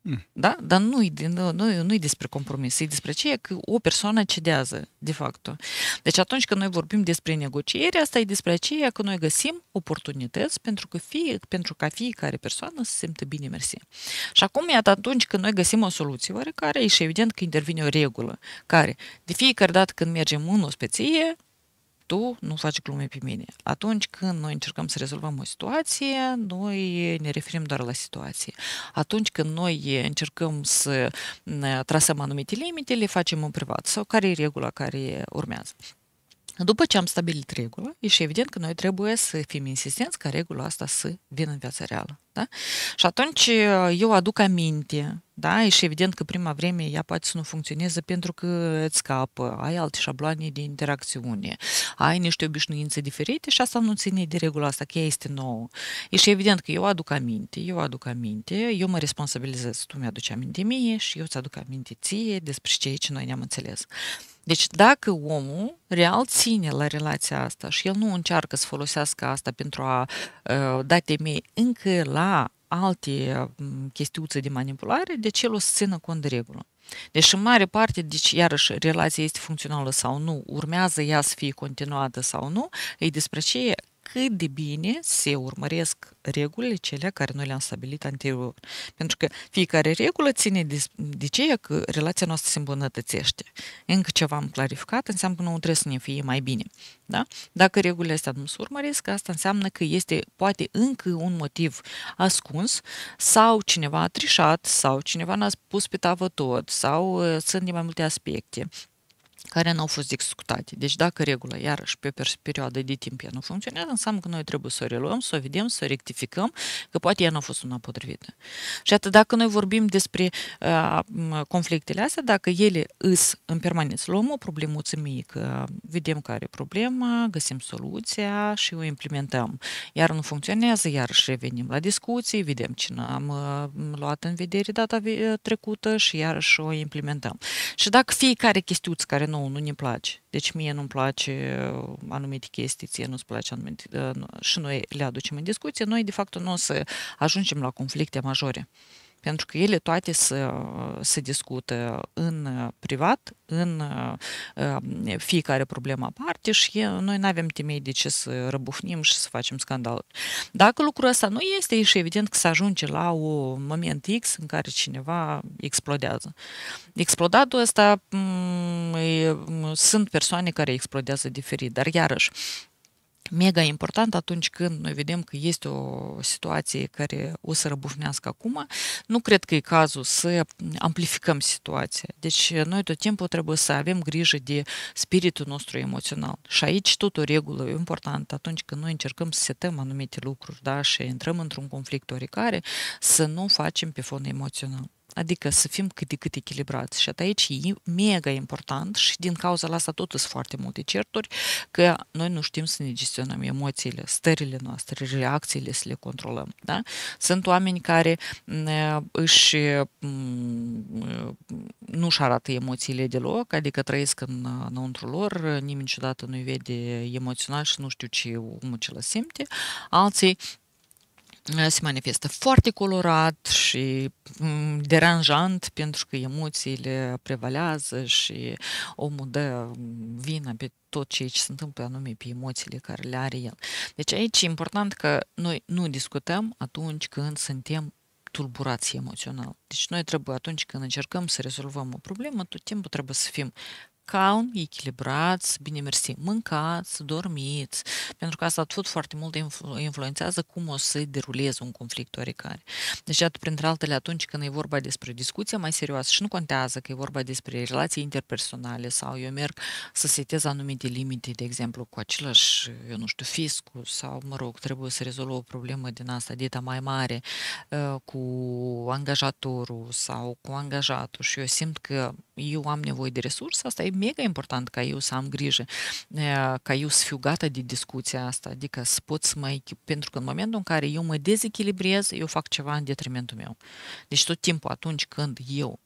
Mm. Da? Dar nu e nu, nu despre compromis, e despre ceea că o persoană cedează, de fapt. Deci atunci când noi vorbim despre negociere, asta e despre aceea că noi găsim oportunități pentru, că fie, pentru ca fiecare persoană să se simtă bine mersi. Și acum, iată, atunci când noi găsim o soluție oarecare, e și evident că intervine o regulă, care de fiecare dată când mergem în specie, tu nu faci glume pe mine. Atunci când noi încercăm să rezolvăm o situație, noi ne referim doar la situație. Atunci când noi încercăm să trasăm anumite limite, le facem în privat. Sau care e regula care urmează? După ce am stabilit regula, e și evident că noi trebuie să fim insistenți ca regula asta să vină în viața reală. Da? Și atunci eu aduc aminte da? E și evident că prima vreme ea poate să nu funcționeze pentru că îți scapă, ai alte șabloane de interacțiune, ai niște obișnuințe diferite și asta nu ține de regula asta, că ea este nouă. E și evident că eu aduc aminte, eu aduc aminte, eu mă responsabilizez, tu mi-aduci aminte mie și eu ți-aduc aminte ție despre ceea ce noi ne-am înțeles. Deci dacă omul real ține la relația asta și el nu încearcă să folosească asta pentru a uh, da temei încă la alte mm, chestiuțe de manipulare, de deci ce o să țină cont de regulă. Deci în mare parte, deci iarăși, relația este funcțională sau nu, urmează ea să fie continuată sau nu, e despre ce cât de bine se urmăresc regulile cele care noi le-am stabilit anterior. Pentru că fiecare regulă ține de, de ceea că relația noastră se îmbunătățește. Încă ceva am clarificat, înseamnă că nu trebuie să ne fie mai bine. Da? Dacă regulile astea nu se urmăresc, asta înseamnă că este poate încă un motiv ascuns sau cineva a trișat sau cineva n-a pus pe tavă tot sau uh, sunt din mai multe aspecte care n-au fost discutate. Deci dacă regula, iarăși, pe o perioadă de timp ea nu funcționează, înseamnă că noi trebuie să o reluăm, să o vedem, să o rectificăm, că poate ea nu a fost una potrivită. Și atât dacă noi vorbim despre uh, conflictele astea, dacă ele îs în permanență, luăm o problemuță mică, vedem care e problema, găsim soluția și o implementăm. Iar nu funcționează, iarăși revenim la discuții, vedem ce am uh, luat în vedere data trecută și iarăși o implementăm. Și dacă fiecare chestiuță care nu, nu ne place. Deci mie nu-mi place uh, anumite chestii, ție nu-ți place anumite... Uh, și noi le aducem în discuție, noi de fapt nu o să ajungem la conflicte majore pentru că ele toate se, se discută în privat, în fiecare problemă aparte și noi nu avem temei de ce să răbufnim și să facem scandal. Dacă lucrul ăsta nu este și evident că se ajunge la un moment X în care cineva explodează. Explodatul ăsta m- sunt persoane care explodează diferit, dar iarăși mega important atunci când noi vedem că este o situație care o să răbufnească acum, nu cred că e cazul să amplificăm situația. Deci noi tot timpul trebuie să avem grijă de spiritul nostru emoțional. Și aici tot o regulă e importantă atunci când noi încercăm să setăm anumite lucruri da, și intrăm într-un conflict oricare, să nu facem pe fond emoțional. Adică să fim cât de cât echilibrați. Și aici e mega important și din cauza la asta tot sunt foarte multe certuri că noi nu știm să ne gestionăm emoțiile, stările noastre, reacțiile să le controlăm. Da? Sunt oameni care mm, își mm, nu-și arată emoțiile deloc, adică trăiesc în, înăuntru lor, nimeni niciodată nu-i vede emoțional și nu știu ce omul ce simte. Alții se manifestă foarte colorat și mm, deranjant pentru că emoțiile prevalează și omul dă mm, vină pe tot ce se întâmplă anume pe emoțiile care le are el. Deci aici e important că noi nu discutăm atunci când suntem tulburați emoțional. Deci noi trebuie atunci când încercăm să rezolvăm o problemă, tot timpul trebuie să fim calm, echilibrați, bine mersi, mâncați, dormiți, pentru că asta tot foarte mult influ- influențează cum o să deruleze un conflict oricare. Deci, atât printre altele, atunci când e vorba despre discuție mai serioasă și nu contează că e vorba despre relații interpersonale sau eu merg să setez anumite limite, de exemplu, cu același, eu nu știu, fiscul sau, mă rog, trebuie să rezolv o problemă din asta, dieta mai mare, uh, cu angajatorul sau cu angajatul și eu simt că eu am nevoie de resurse, asta e mega important ca eu să am grijă, ca eu să fiu gata de discuția asta, adică să pot să mă pentru că în momentul în care eu mă dezechilibrez, eu fac ceva în detrimentul meu. Deci tot timpul atunci când eu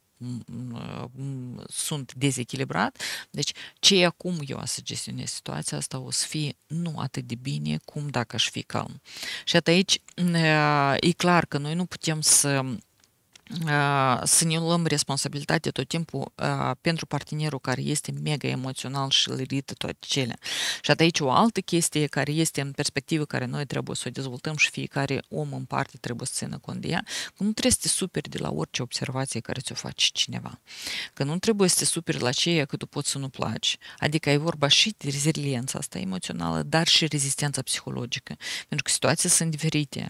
sunt dezechilibrat. Deci, ce e acum eu să gestionez situația asta o să fie nu atât de bine cum dacă aș fi calm. Și atunci aici e clar că noi nu putem să să ne luăm responsabilitate tot timpul pentru partenerul care este mega emoțional și lirită toate cele. Și aici o altă chestie care este în perspectivă care noi trebuie să o dezvoltăm și fiecare om în parte trebuie să țină cont de ea, că nu trebuie să te superi de la orice observație care ți-o face cineva. Că nu trebuie să te superi la ceea că tu poți să nu placi. Adică ai vorba și de reziliența asta emoțională, dar și rezistența psihologică. Pentru că situații sunt diferite.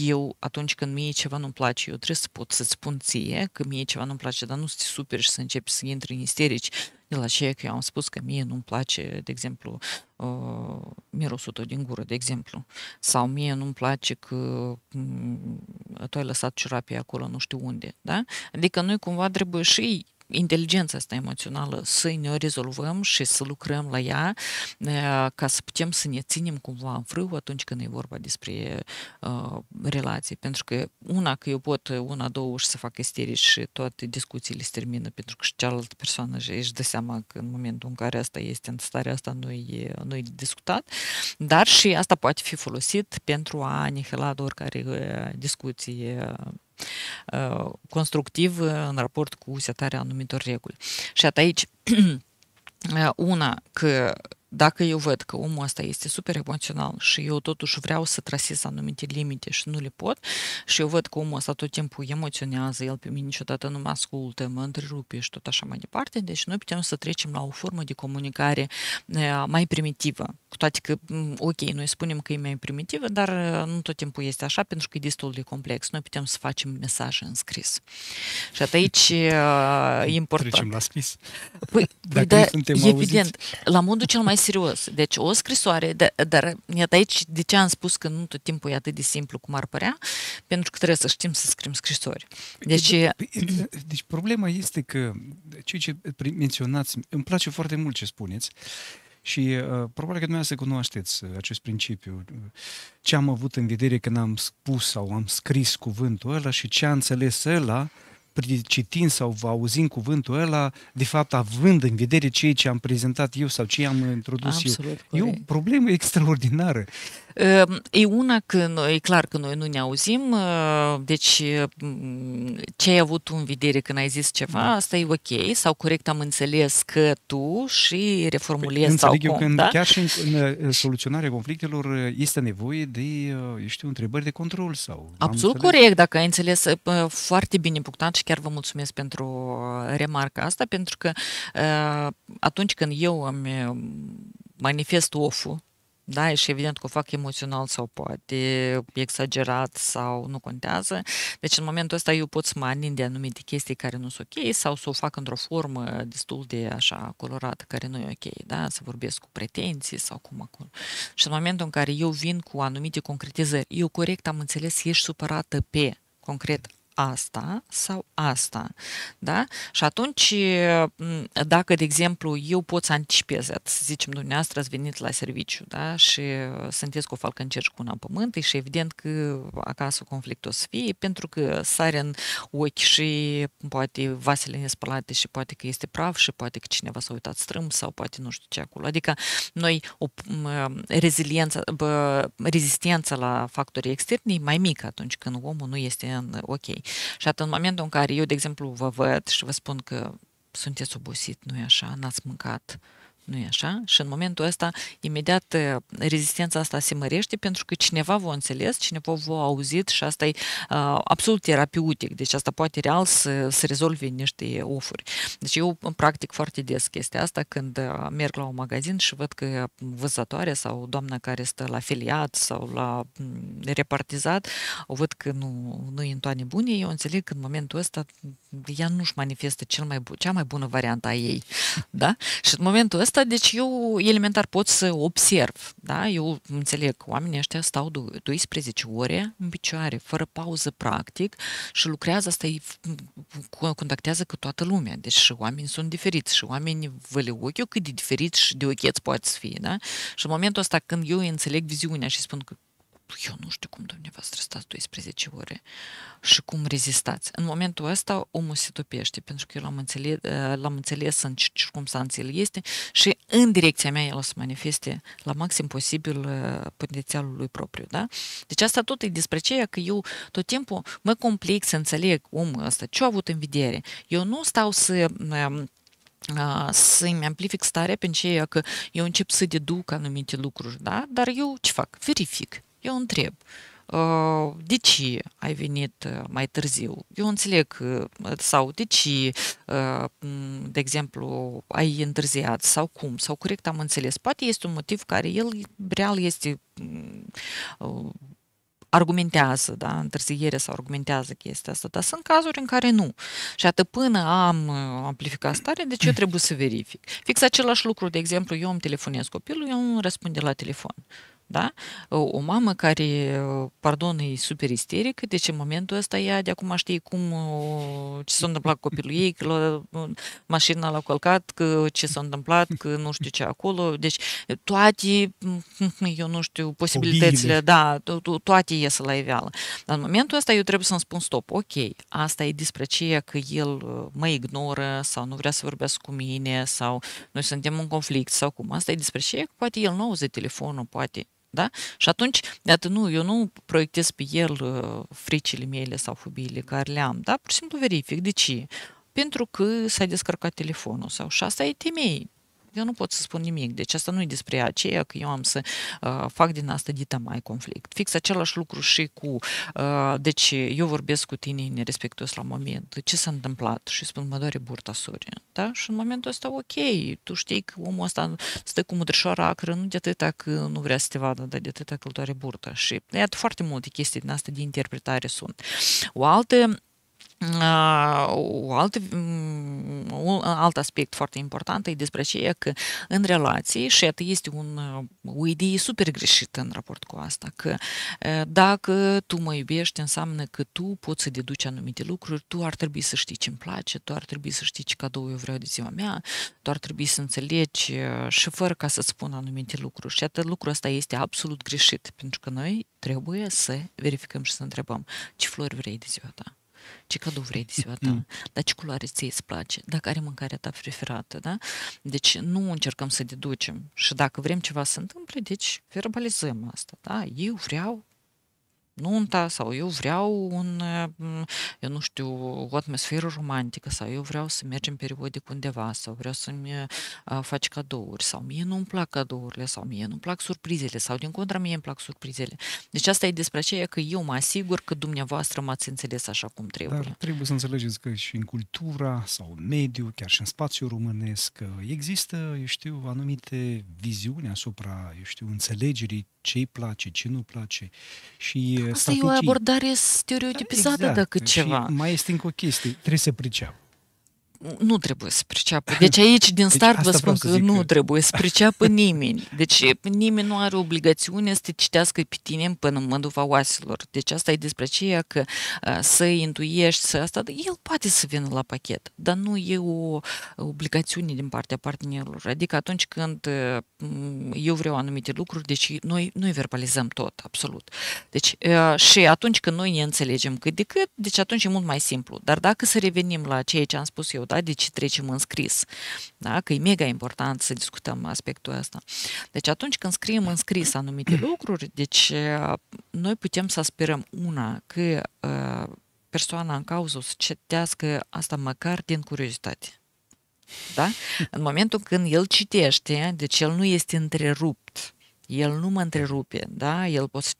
Eu, atunci când mie ceva nu nu-mi place, eu trebuie să pot să-ți spun ție că mie ceva nu-mi place, dar nu să te superi și să începi să intri în isterici de la ce că eu am spus că mie nu-mi place, de exemplu, uh, mirosul tău din gură, de exemplu, sau mie nu-mi place că um, tu ai lăsat ciorapii acolo nu știu unde, da? Adică noi cumva trebuie și inteligența asta emoțională, să ne o rezolvăm și să lucrăm la ea eh, ca să putem să ne ținem cumva în frâu atunci când e vorba despre uh, relații. Pentru că una, că eu pot una, două și să fac isterici și toate discuțiile se termină pentru că și cealaltă persoană își dă seama că în momentul în care asta este în starea asta nu e, nu e discutat, dar și asta poate fi folosit pentru a anihila oricare eh, discuție Uh, constructiv uh, în raport cu setarea anumitor reguli. Și at aici uh, una că dacă eu văd că omul ăsta este super emoțional și eu totuși vreau să trasez anumite limite și nu le pot și eu văd că omul ăsta tot timpul emoționează, el pe mine niciodată nu mă ascultă, mă întrerupe și tot așa mai departe, deci noi putem să trecem la o formă de comunicare mai primitivă. Cu toate că, ok, noi spunem că e mai primitivă, dar nu tot timpul este așa pentru că e destul de complex. Noi putem să facem mesaje în scris. Și aici e important. Trecem la scris. Păi, da, suntem evident, auziți. la modul cel mai serios. Deci o scrisoare, dar iată aici de ce am spus că nu tot timpul e atât de simplu cum ar părea, pentru că trebuie să știm să scriem scrisori. Deci, păi, păi, deci problema este că ceea ce menționați, îmi place foarte mult ce spuneți, și uh, probabil că dumneavoastră cunoașteți uh, acest principiu. Ce am avut în vedere când am spus sau am scris cuvântul ăla și ce a înțeles ăla uh, citind sau auzind cuvântul ăla, de fapt având în vedere ceea ce am prezentat eu sau ce am introdus Absolut, eu. Corect. E o problemă extraordinară. Ehm, e una că noi, e clar că noi nu ne auzim, ehm, deci ce ai avut tu în vedere când ai zis ceva, asta e ok, sau corect am înțeles că tu și reformulezi păi, sau eu cum, când da? Chiar și în, în soluționarea conflictelor ă, este nevoie de, ă, eu știu, întrebări de control sau... Absolut corect, dacă ai înțeles ă, foarte bine punctat și chiar vă mulțumesc pentru uh, remarca asta, pentru că uh, atunci când eu îmi um, manifest oful, da, și evident că o fac emoțional sau poate exagerat sau nu contează. Deci în momentul ăsta eu pot să mă anin de anumite chestii care nu sunt ok sau să o fac într-o formă destul de așa colorată care nu e ok, da? Să vorbesc cu pretenții sau cum acolo. Și în momentul în care eu vin cu anumite concretizări, eu corect am înțeles, ești supărată pe concret asta sau asta. Da? Și atunci, dacă, de exemplu, eu pot să anticipez, să zicem, dumneavoastră ați venit la serviciu da? și sunteți cu falcânceri cu una în pământ și evident că acasă conflictul o să fie, pentru că sare în ochi și poate vasele nespălate și poate că este praf și poate că cineva s-a uitat strâm sau poate nu știu ce acolo. Adică noi o reziliență, bă, rezistența la factorii externi e mai mică atunci când omul nu este în ok. Și atunci, în momentul în care eu, de exemplu, vă văd și vă spun că sunteți obosit, nu-i așa, n-ați mâncat, nu e așa? Și în momentul ăsta, imediat rezistența asta se mărește pentru că cineva v-a înțeles, cineva v-a auzit și asta e uh, absolut terapeutic, deci asta poate real să, să rezolve niște ofuri. Deci eu în practic foarte des chestia asta când merg la un magazin și văd că vânzătoarea sau doamna care stă la filiat sau la repartizat, o văd că nu, nu e în toane bune, eu înțeleg că în momentul ăsta ea nu-și manifestă cel mai bu- cea mai bună variantă a ei. Da? Și în momentul ăsta asta, deci eu elementar pot să observ, da? Eu înțeleg, oamenii ăștia stau 12 ore în picioare, fără pauză practic și lucrează, asta îi contactează cu toată lumea. Deci și sunt diferiți și vă le ochiul cât de diferiți și de ochieți poate să fie, da? Și în momentul ăsta când eu înțeleg viziunea și spun că Păi eu nu știu cum, dumneavoastră stați 12 ore și cum rezistați. În momentul ăsta omul se topește, pentru că eu l-am înțeles, l-am înțeles în ce el este și în direcția mea el o să manifeste la maxim posibil uh, potențialul lui propriu. Da? Deci asta tot e despre ceea că eu tot timpul mă complic să înțeleg omul ăsta, ce a avut în vedere. Eu nu stau să um, uh, să-mi amplific starea pentru ceea că eu încep să deduc anumite lucruri, da? dar eu ce fac? Verific eu întreb, uh, de ce ai venit uh, mai târziu? Eu înțeleg uh, sau de ce, de exemplu, ai întârziat sau cum, sau corect am înțeles. Poate este un motiv care el real este mm, argumentează, da, întârziere sau argumentează chestia asta, dar sunt cazuri în care nu. Și atât până am amplificat stare, deci eu trebuie să verific. Fix același lucru, de exemplu, eu îmi telefonez copilul, eu nu răspunde la telefon. Uh, da? O mamă care, pardon, e super isterică, deci în momentul ăsta ea de acum știe cum, ce s-a întâmplat cu copilul ei, că mașina l-a călcat, că ce s-a întâmplat, că nu știu ce acolo. Deci toate, eu nu știu, posibilitățile, da, toate ies la iveală. Dar în momentul ăsta eu trebuie să-mi spun stop, ok, asta e despre ceea că el mă ignoră sau nu vrea să vorbească cu mine sau noi suntem în conflict sau cum. Asta e despre ceea că poate el nu auze telefonul, poate da? Și atunci, iată, nu, eu nu proiectez pe el uh, fricile mele sau fobiile care le am, da? Pur și simplu verific. De ce? Pentru că s-a descărcat telefonul sau și asta e temei eu nu pot să spun nimic. Deci asta nu e despre aceea că eu am să uh, fac din asta dita mai conflict. Fix același lucru și cu, uh, deci eu vorbesc cu tine nerespectuos la moment. Ce s-a întâmplat? Și spun, mă doare burta sore. Da? Și în momentul ăsta, ok, tu știi că omul ăsta stă cu mudrișoara acră, nu de atâta că nu vrea să te vadă, dar de atâta că îl doare burta. Și iată, foarte multe chestii din asta de interpretare sunt. O altă Uh, alt, mm, un uh, alt aspect foarte important e despre aceea că în relații, și atât este un, uh, o idee super greșită în raport cu asta, că uh, dacă tu mă iubești, înseamnă că tu poți să deduci anumite lucruri, tu ar trebui să știi ce-mi place, tu ar trebui să știi ce cadou eu vreau de ziua mea, tu ar trebui să înțelegi și fără ca să spun anumite lucruri. Și atât lucrul ăsta este absolut greșit, pentru că noi trebuie să verificăm și să întrebăm ce flori vrei de ziua ta ce cadou vrei de ziua ta, dar ce culoare ție îți place, dacă are mâncarea ta preferată, da? Deci nu încercăm să deducem și dacă vrem ceva să întâmple, deci verbalizăm asta, da? Eu vreau nunta sau eu vreau un, eu nu știu, o atmosferă romantică sau eu vreau să mergem periodic undeva sau vreau să-mi faci cadouri sau mie nu-mi plac cadourile sau mie nu-mi plac surprizele sau din contra mie îmi plac surprizele. Deci asta e despre aceea că eu mă asigur că dumneavoastră m-ați înțeles așa cum trebuie. Dar trebuie să înțelegeți că și în cultura sau în mediu, chiar și în spațiul românesc, э, există, eu știu, anumite viziuni asupra, eu știu, înțelegerii ce i place, ce nu place și da. э, Asta e o abordare stereotipizată, exact. dacă ceva. Și mai este încă o chestie, trebuie să priceapă nu trebuie să priceapă. Deci aici, din deci start, deci, vă spun că, nu că... trebuie să priceapă nimeni. Deci nimeni nu are obligațiune să te citească pe tine până în mânduva oaselor. Deci asta e despre aceea că să intuiești, să asta, el poate să vină la pachet, dar nu e o obligațiune din partea partenerilor. Adică atunci când eu vreau anumite lucruri, deci noi, noi verbalizăm tot, absolut. Deci și atunci când noi ne înțelegem cât de cât, deci atunci e mult mai simplu. Dar dacă să revenim la ceea ce am spus eu da? de ce trecem în scris. Da? Că e mega important să discutăm aspectul ăsta. Deci atunci când scriem în scris anumite lucruri, deci uh, noi putem să sperăm una, că uh, persoana în cauză o să citească asta măcar din curiozitate. Da? În momentul când el citește, deci el nu este întrerupt el nu mă întrerupe, da? El pot să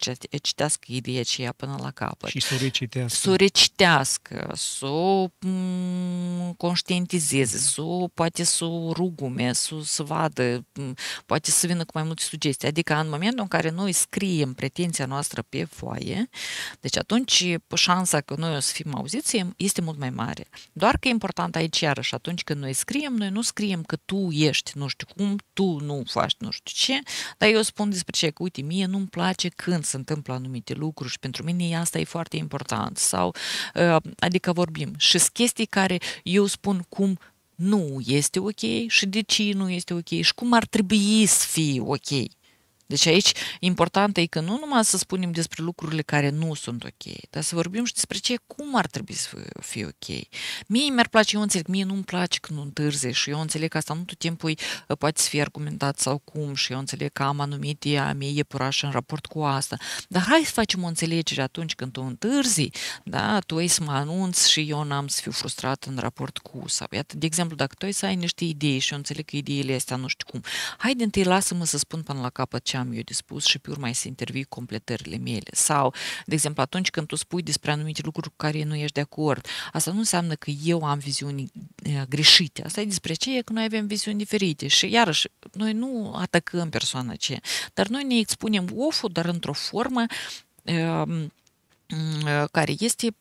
citească ideea aceea până la capăt. Și să o recitească. Să o recitească, să o mm, conștientizeze, da. să poate să o rugume, să, să vadă, mm, poate să vină cu mai multe sugestii. Adică în momentul în care noi scriem pretenția noastră pe foaie, deci atunci șansa că noi o să fim auziți este mult mai mare. Doar că e important aici iarăși, atunci când noi scriem, noi nu scriem că tu ești nu știu cum, tu nu faci nu știu ce, dar eu spun spun despre ce, că uite, mie nu-mi place când se întâmplă anumite lucruri și pentru mine asta e foarte important. Sau, uh, adică vorbim și chestii care eu spun cum nu este ok și de ce nu este ok și cum ar trebui să fie ok. Deci aici important e că nu numai să spunem despre lucrurile care nu sunt ok, dar să vorbim și despre ce cum ar trebui să fie ok. Mie mi-ar place, eu înțeleg, mie nu-mi place când întârzi și eu înțeleg că asta nu tot timpul poate să fie argumentat sau cum și eu înțeleg că am anumite a mie iepurașe în raport cu asta. Dar hai să facem o înțelegere atunci când tu întârzi, da, tu ai să mă anunți și eu n-am să fiu frustrat în raport cu sau iată, de exemplu, dacă tu ai să ai niște idei și eu înțeleg că ideile astea nu știu cum, de întâi lasă-mă să spun până la capăt ce am eu de spus și pe urmă ai să intervii completările mele. Sau, de exemplu, atunci când tu spui despre anumite lucruri cu care nu ești de acord, asta nu înseamnă că eu am viziuni eh, greșite. Asta e despre ce e că noi avem viziuni diferite și, iarăși, noi nu atacăm persoana ce, dar noi ne expunem oful, dar într-o formă ehm, mm, care este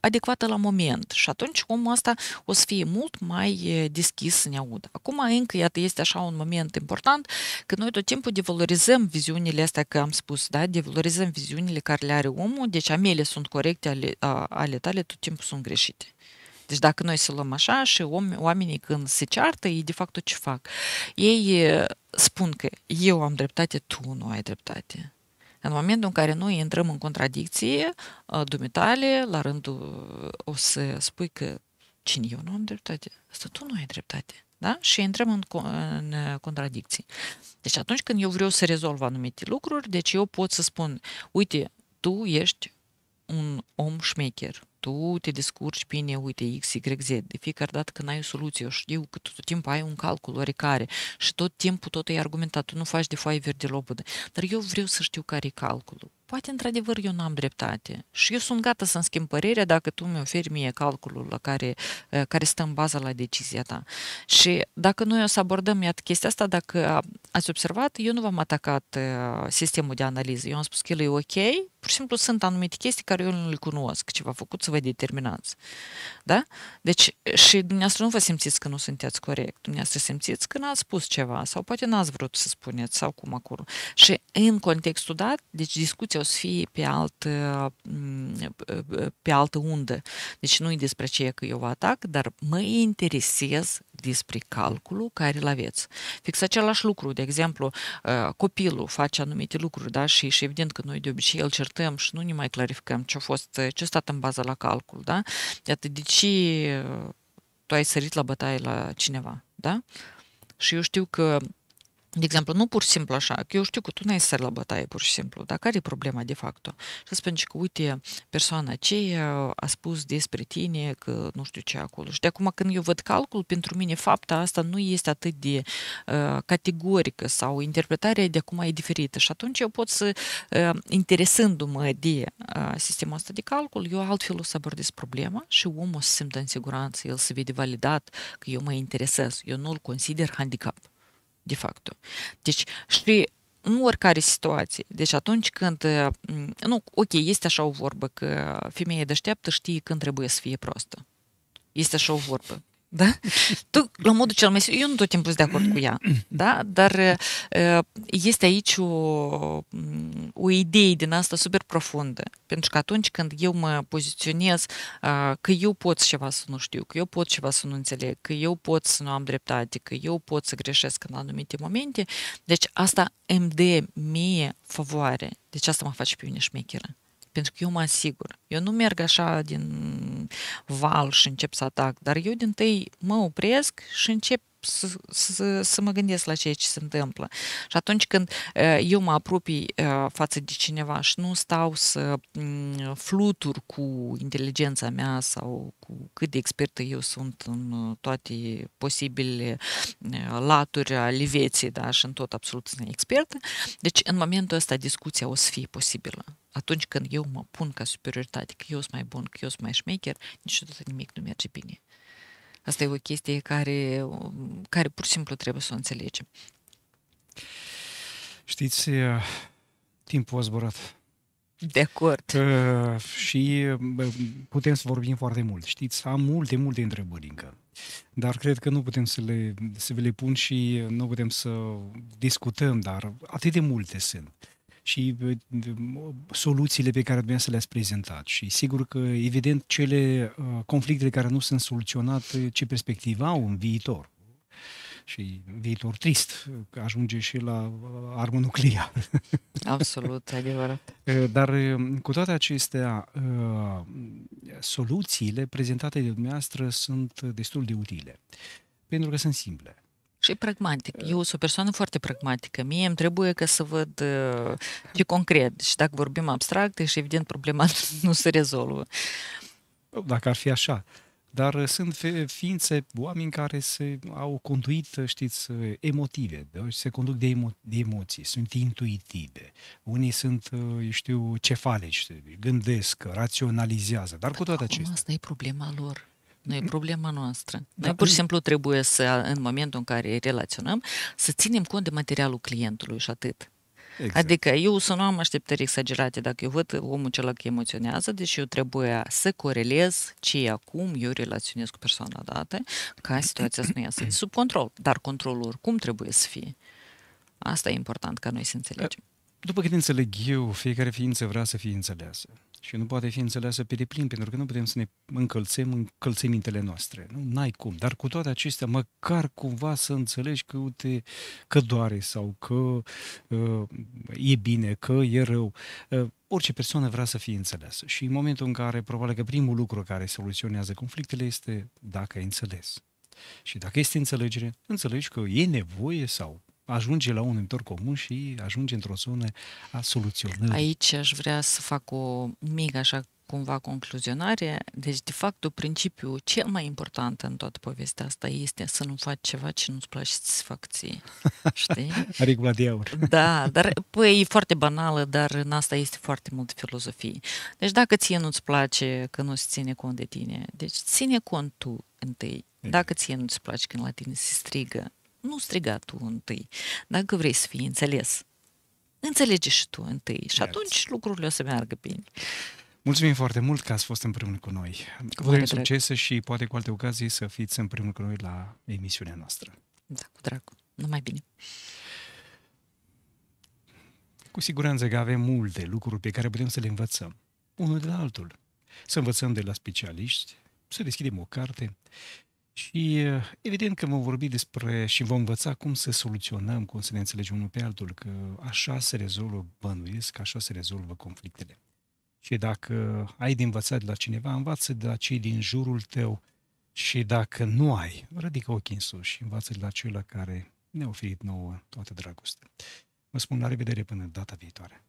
adecvată la moment și atunci omul asta o să fie mult mai deschis să ne audă. Acum încă, iată, este așa un moment important că noi tot timpul devalorizăm viziunile astea, că am spus, da, devalorizăm viziunile care le are omul, deci amele sunt corecte, ale, a, ale tale tot timpul sunt greșite. Deci dacă noi să luăm așa și oamenii când se ceartă, ei de fapt tot ce fac. Ei spun că eu am dreptate, tu nu ai dreptate. În momentul în care noi intrăm în contradicție, ă, dumitale, la rândul o să spui că cine eu nu am dreptate? Asta tu nu ai dreptate. Da? Și intrăm în, în ă, contradicții. Deci atunci când eu vreau să rezolv anumite lucruri, deci eu pot să spun, uite, tu ești un om șmecher, tu te descurci bine, uite, X, Y, Z. De fiecare dată când ai o soluție, eu știu că tot timpul ai un calcul oricare și tot timpul tot e argumentat, tu nu faci de foaie verde lobădă. Dar eu vreau să știu care e calculul poate într-adevăr eu n-am dreptate și eu sunt gata să-mi schimb părerea dacă tu mi oferi mie calculul la care, eh, care stă în bază la decizia ta. Și dacă noi o să abordăm, iată, chestia asta, dacă ați observat, eu nu v-am atacat eh, sistemul de analiză. Eu am spus că el e ok, pur și simplu sunt anumite chestii care eu nu le cunosc, ce v-a făcut să vă determinați. Da? Deci, și dumneavoastră nu vă simțiți că nu sunteți corect, dumneavoastră simțiți că n-ați spus ceva sau poate n-ați vrut să spuneți sau cum acolo. Și în contextul dat, deci discuția o să fie pe altă, mm, pe altă undă. Deci nu e despre ce că eu atac, dar mă interesez despre calculul care îl aveți. Fix același lucru, de exemplu, ă, copilul face anumite lucruri, da, și, și evident că noi de obicei îl certăm și nu ne mai clarificăm ce a fost, ce a stat în bază la calcul, da? Iată, de ce tu ai sărit la bătaie la cineva, da? Și eu știu că de exemplu, nu pur și simplu așa, că eu știu că tu n-ai sări la bătaie pur și simplu, dar care e problema de fapt Și spun că, uite, persoana aceea a spus despre tine că nu știu ce acolo. Și de acum când eu văd calcul, pentru mine fapta asta nu este atât de uh, categorică sau interpretarea de acum e diferită. Și atunci eu pot să, uh, interesându-mă de uh, sistemul ăsta de calcul, eu altfel o să abordez problema și omul se simte în siguranță, el se vede validat că eu mă interesez, eu nu-l consider handicap de fapt. Deci, și în oricare situație. Deci atunci când, nu, ok, este așa o vorbă că femeia deșteaptă știe când trebuie să fie prostă. Este așa o vorbă da? Tu, la modul cel mai eu nu tot timpul sunt de acord cu ea, da? Dar este aici o, o idee din asta super profundă. Pentru că atunci când eu mă poziționez că eu pot ceva să nu știu, că eu pot ceva să nu înțeleg, că eu pot să nu am dreptate, că eu pot să greșesc în anumite momente, deci asta îmi dă mie favoare. Deci asta mă face pe mine șmecheră pentru că eu mă asigur. Eu nu merg așa din val și încep să atac, dar eu din tăi mă opresc și încep să, să, să mă gândesc la ceea ce se întâmplă. Și atunci când eu mă apropii față de cineva și nu stau să flutur cu inteligența mea sau cu cât de expertă eu sunt în toate posibile laturi ale vieții, da, și în tot absolut sunt expertă, deci în momentul ăsta discuția o să fie posibilă atunci când eu mă pun ca superioritate, că eu sunt mai bun, că eu sunt mai șmecher, niciodată nimic nu merge bine. Asta e o chestie care, care pur și simplu trebuie să o înțelegem. Știți, eh, timpul a zburat. De acord. Uh, și eh, putem să vorbim foarte mult. Știți, am multe, multe întrebări încă. Dar cred că nu putem să, le, să le pun și nu putem să discutăm, dar atât de multe sunt și soluțiile pe care dumneavoastră să le-ați prezentat. Și sigur că, evident, cele uh, conflictele care nu sunt soluționate, ce perspectivă au în viitor? și viitor trist, că ajunge și la uh, armă nucleară. Absolut, adevărat. Uh, dar cu toate acestea, soluțiile prezentate de dumneavoastră sunt destul de utile, pentru că sunt simple și pragmatic. Eu sunt o persoană foarte pragmatică. Mie îmi trebuie ca să văd э, ce concret. Și deci, dacă vorbim abstract, și evident problema nu se rezolvă. Dacă ar fi așa. Dar uh, sunt ființe, oameni care se au conduit, uh, știți, uh, emotive, da? se conduc de, emo- de emoții, sunt intuitive. Unii sunt, eu știu, cefalici, gândesc, raționalizează, dar dar cu toate acestea. Asta e problema lor. Nu e mm. problema noastră. Da, noi pur și mm. simplu trebuie să, în momentul în care relaționăm, să ținem cont de materialul clientului și atât. Exact. Adică eu să nu am așteptări exagerate. Dacă eu văd omul cel că emoționează, deci eu trebuie să corelez ce e acum, eu relaționez cu persoana dată, ca situația să nu iasă sub control. Dar controlul oricum trebuie să fie. Asta e important ca noi să înțelegem. După cât înțeleg eu, fiecare ființă vrea să fie înțeleasă și nu poate fi înțeleasă pe deplin, pentru că nu putem să ne încălțem în încălțămintele noastre. Nu? N-ai cum. Dar cu toate acestea, măcar cumva să înțelegi că, uite, că doare sau că uh, e bine, că e rău. Uh, orice persoană vrea să fie înțeleasă. Și în momentul în care, probabil că primul lucru care soluționează conflictele este dacă ai înțeles. Și dacă este înțelegere, înțelegi că e nevoie sau ajunge la un întor comun și ajunge într-o zonă a soluționării. Aici aș vrea să fac o mică așa cumva concluzionare. Deci, de fapt, principiul cel mai important în toată povestea asta este să nu faci ceva ce nu-ți place să faci. ție. Știi? Regula de aur. Da, dar păi, e foarte banală, dar în asta este foarte mult filozofie. Deci dacă ție nu-ți place că nu se ține cont de tine, deci ține cont tu întâi. Exact. Dacă ție nu-ți place când la tine se strigă, nu striga tu întâi, dacă vrei să fii înțeles. Înțelege și tu întâi și atunci lucrurile o să meargă bine. Mulțumim foarte mult că ați fost împreună cu noi. Cu Vă succes și poate cu alte ocazii să fiți împreună cu noi la emisiunea noastră. Da, cu drag. Numai bine. Cu siguranță că avem multe lucruri pe care putem să le învățăm, unul de la altul. Să învățăm de la specialiști, să deschidem o carte, și evident că vom vorbi despre și vom învăța cum să soluționăm, cum să ne înțelegem unul pe altul, că așa se rezolvă, bănuiesc, așa se rezolvă conflictele. Și dacă ai de învățat de la cineva, învață de la cei din jurul tău și dacă nu ai, ridică ochii în sus și învață de la cel care ne-a oferit nouă toată dragostea. Vă spun la revedere până data viitoare.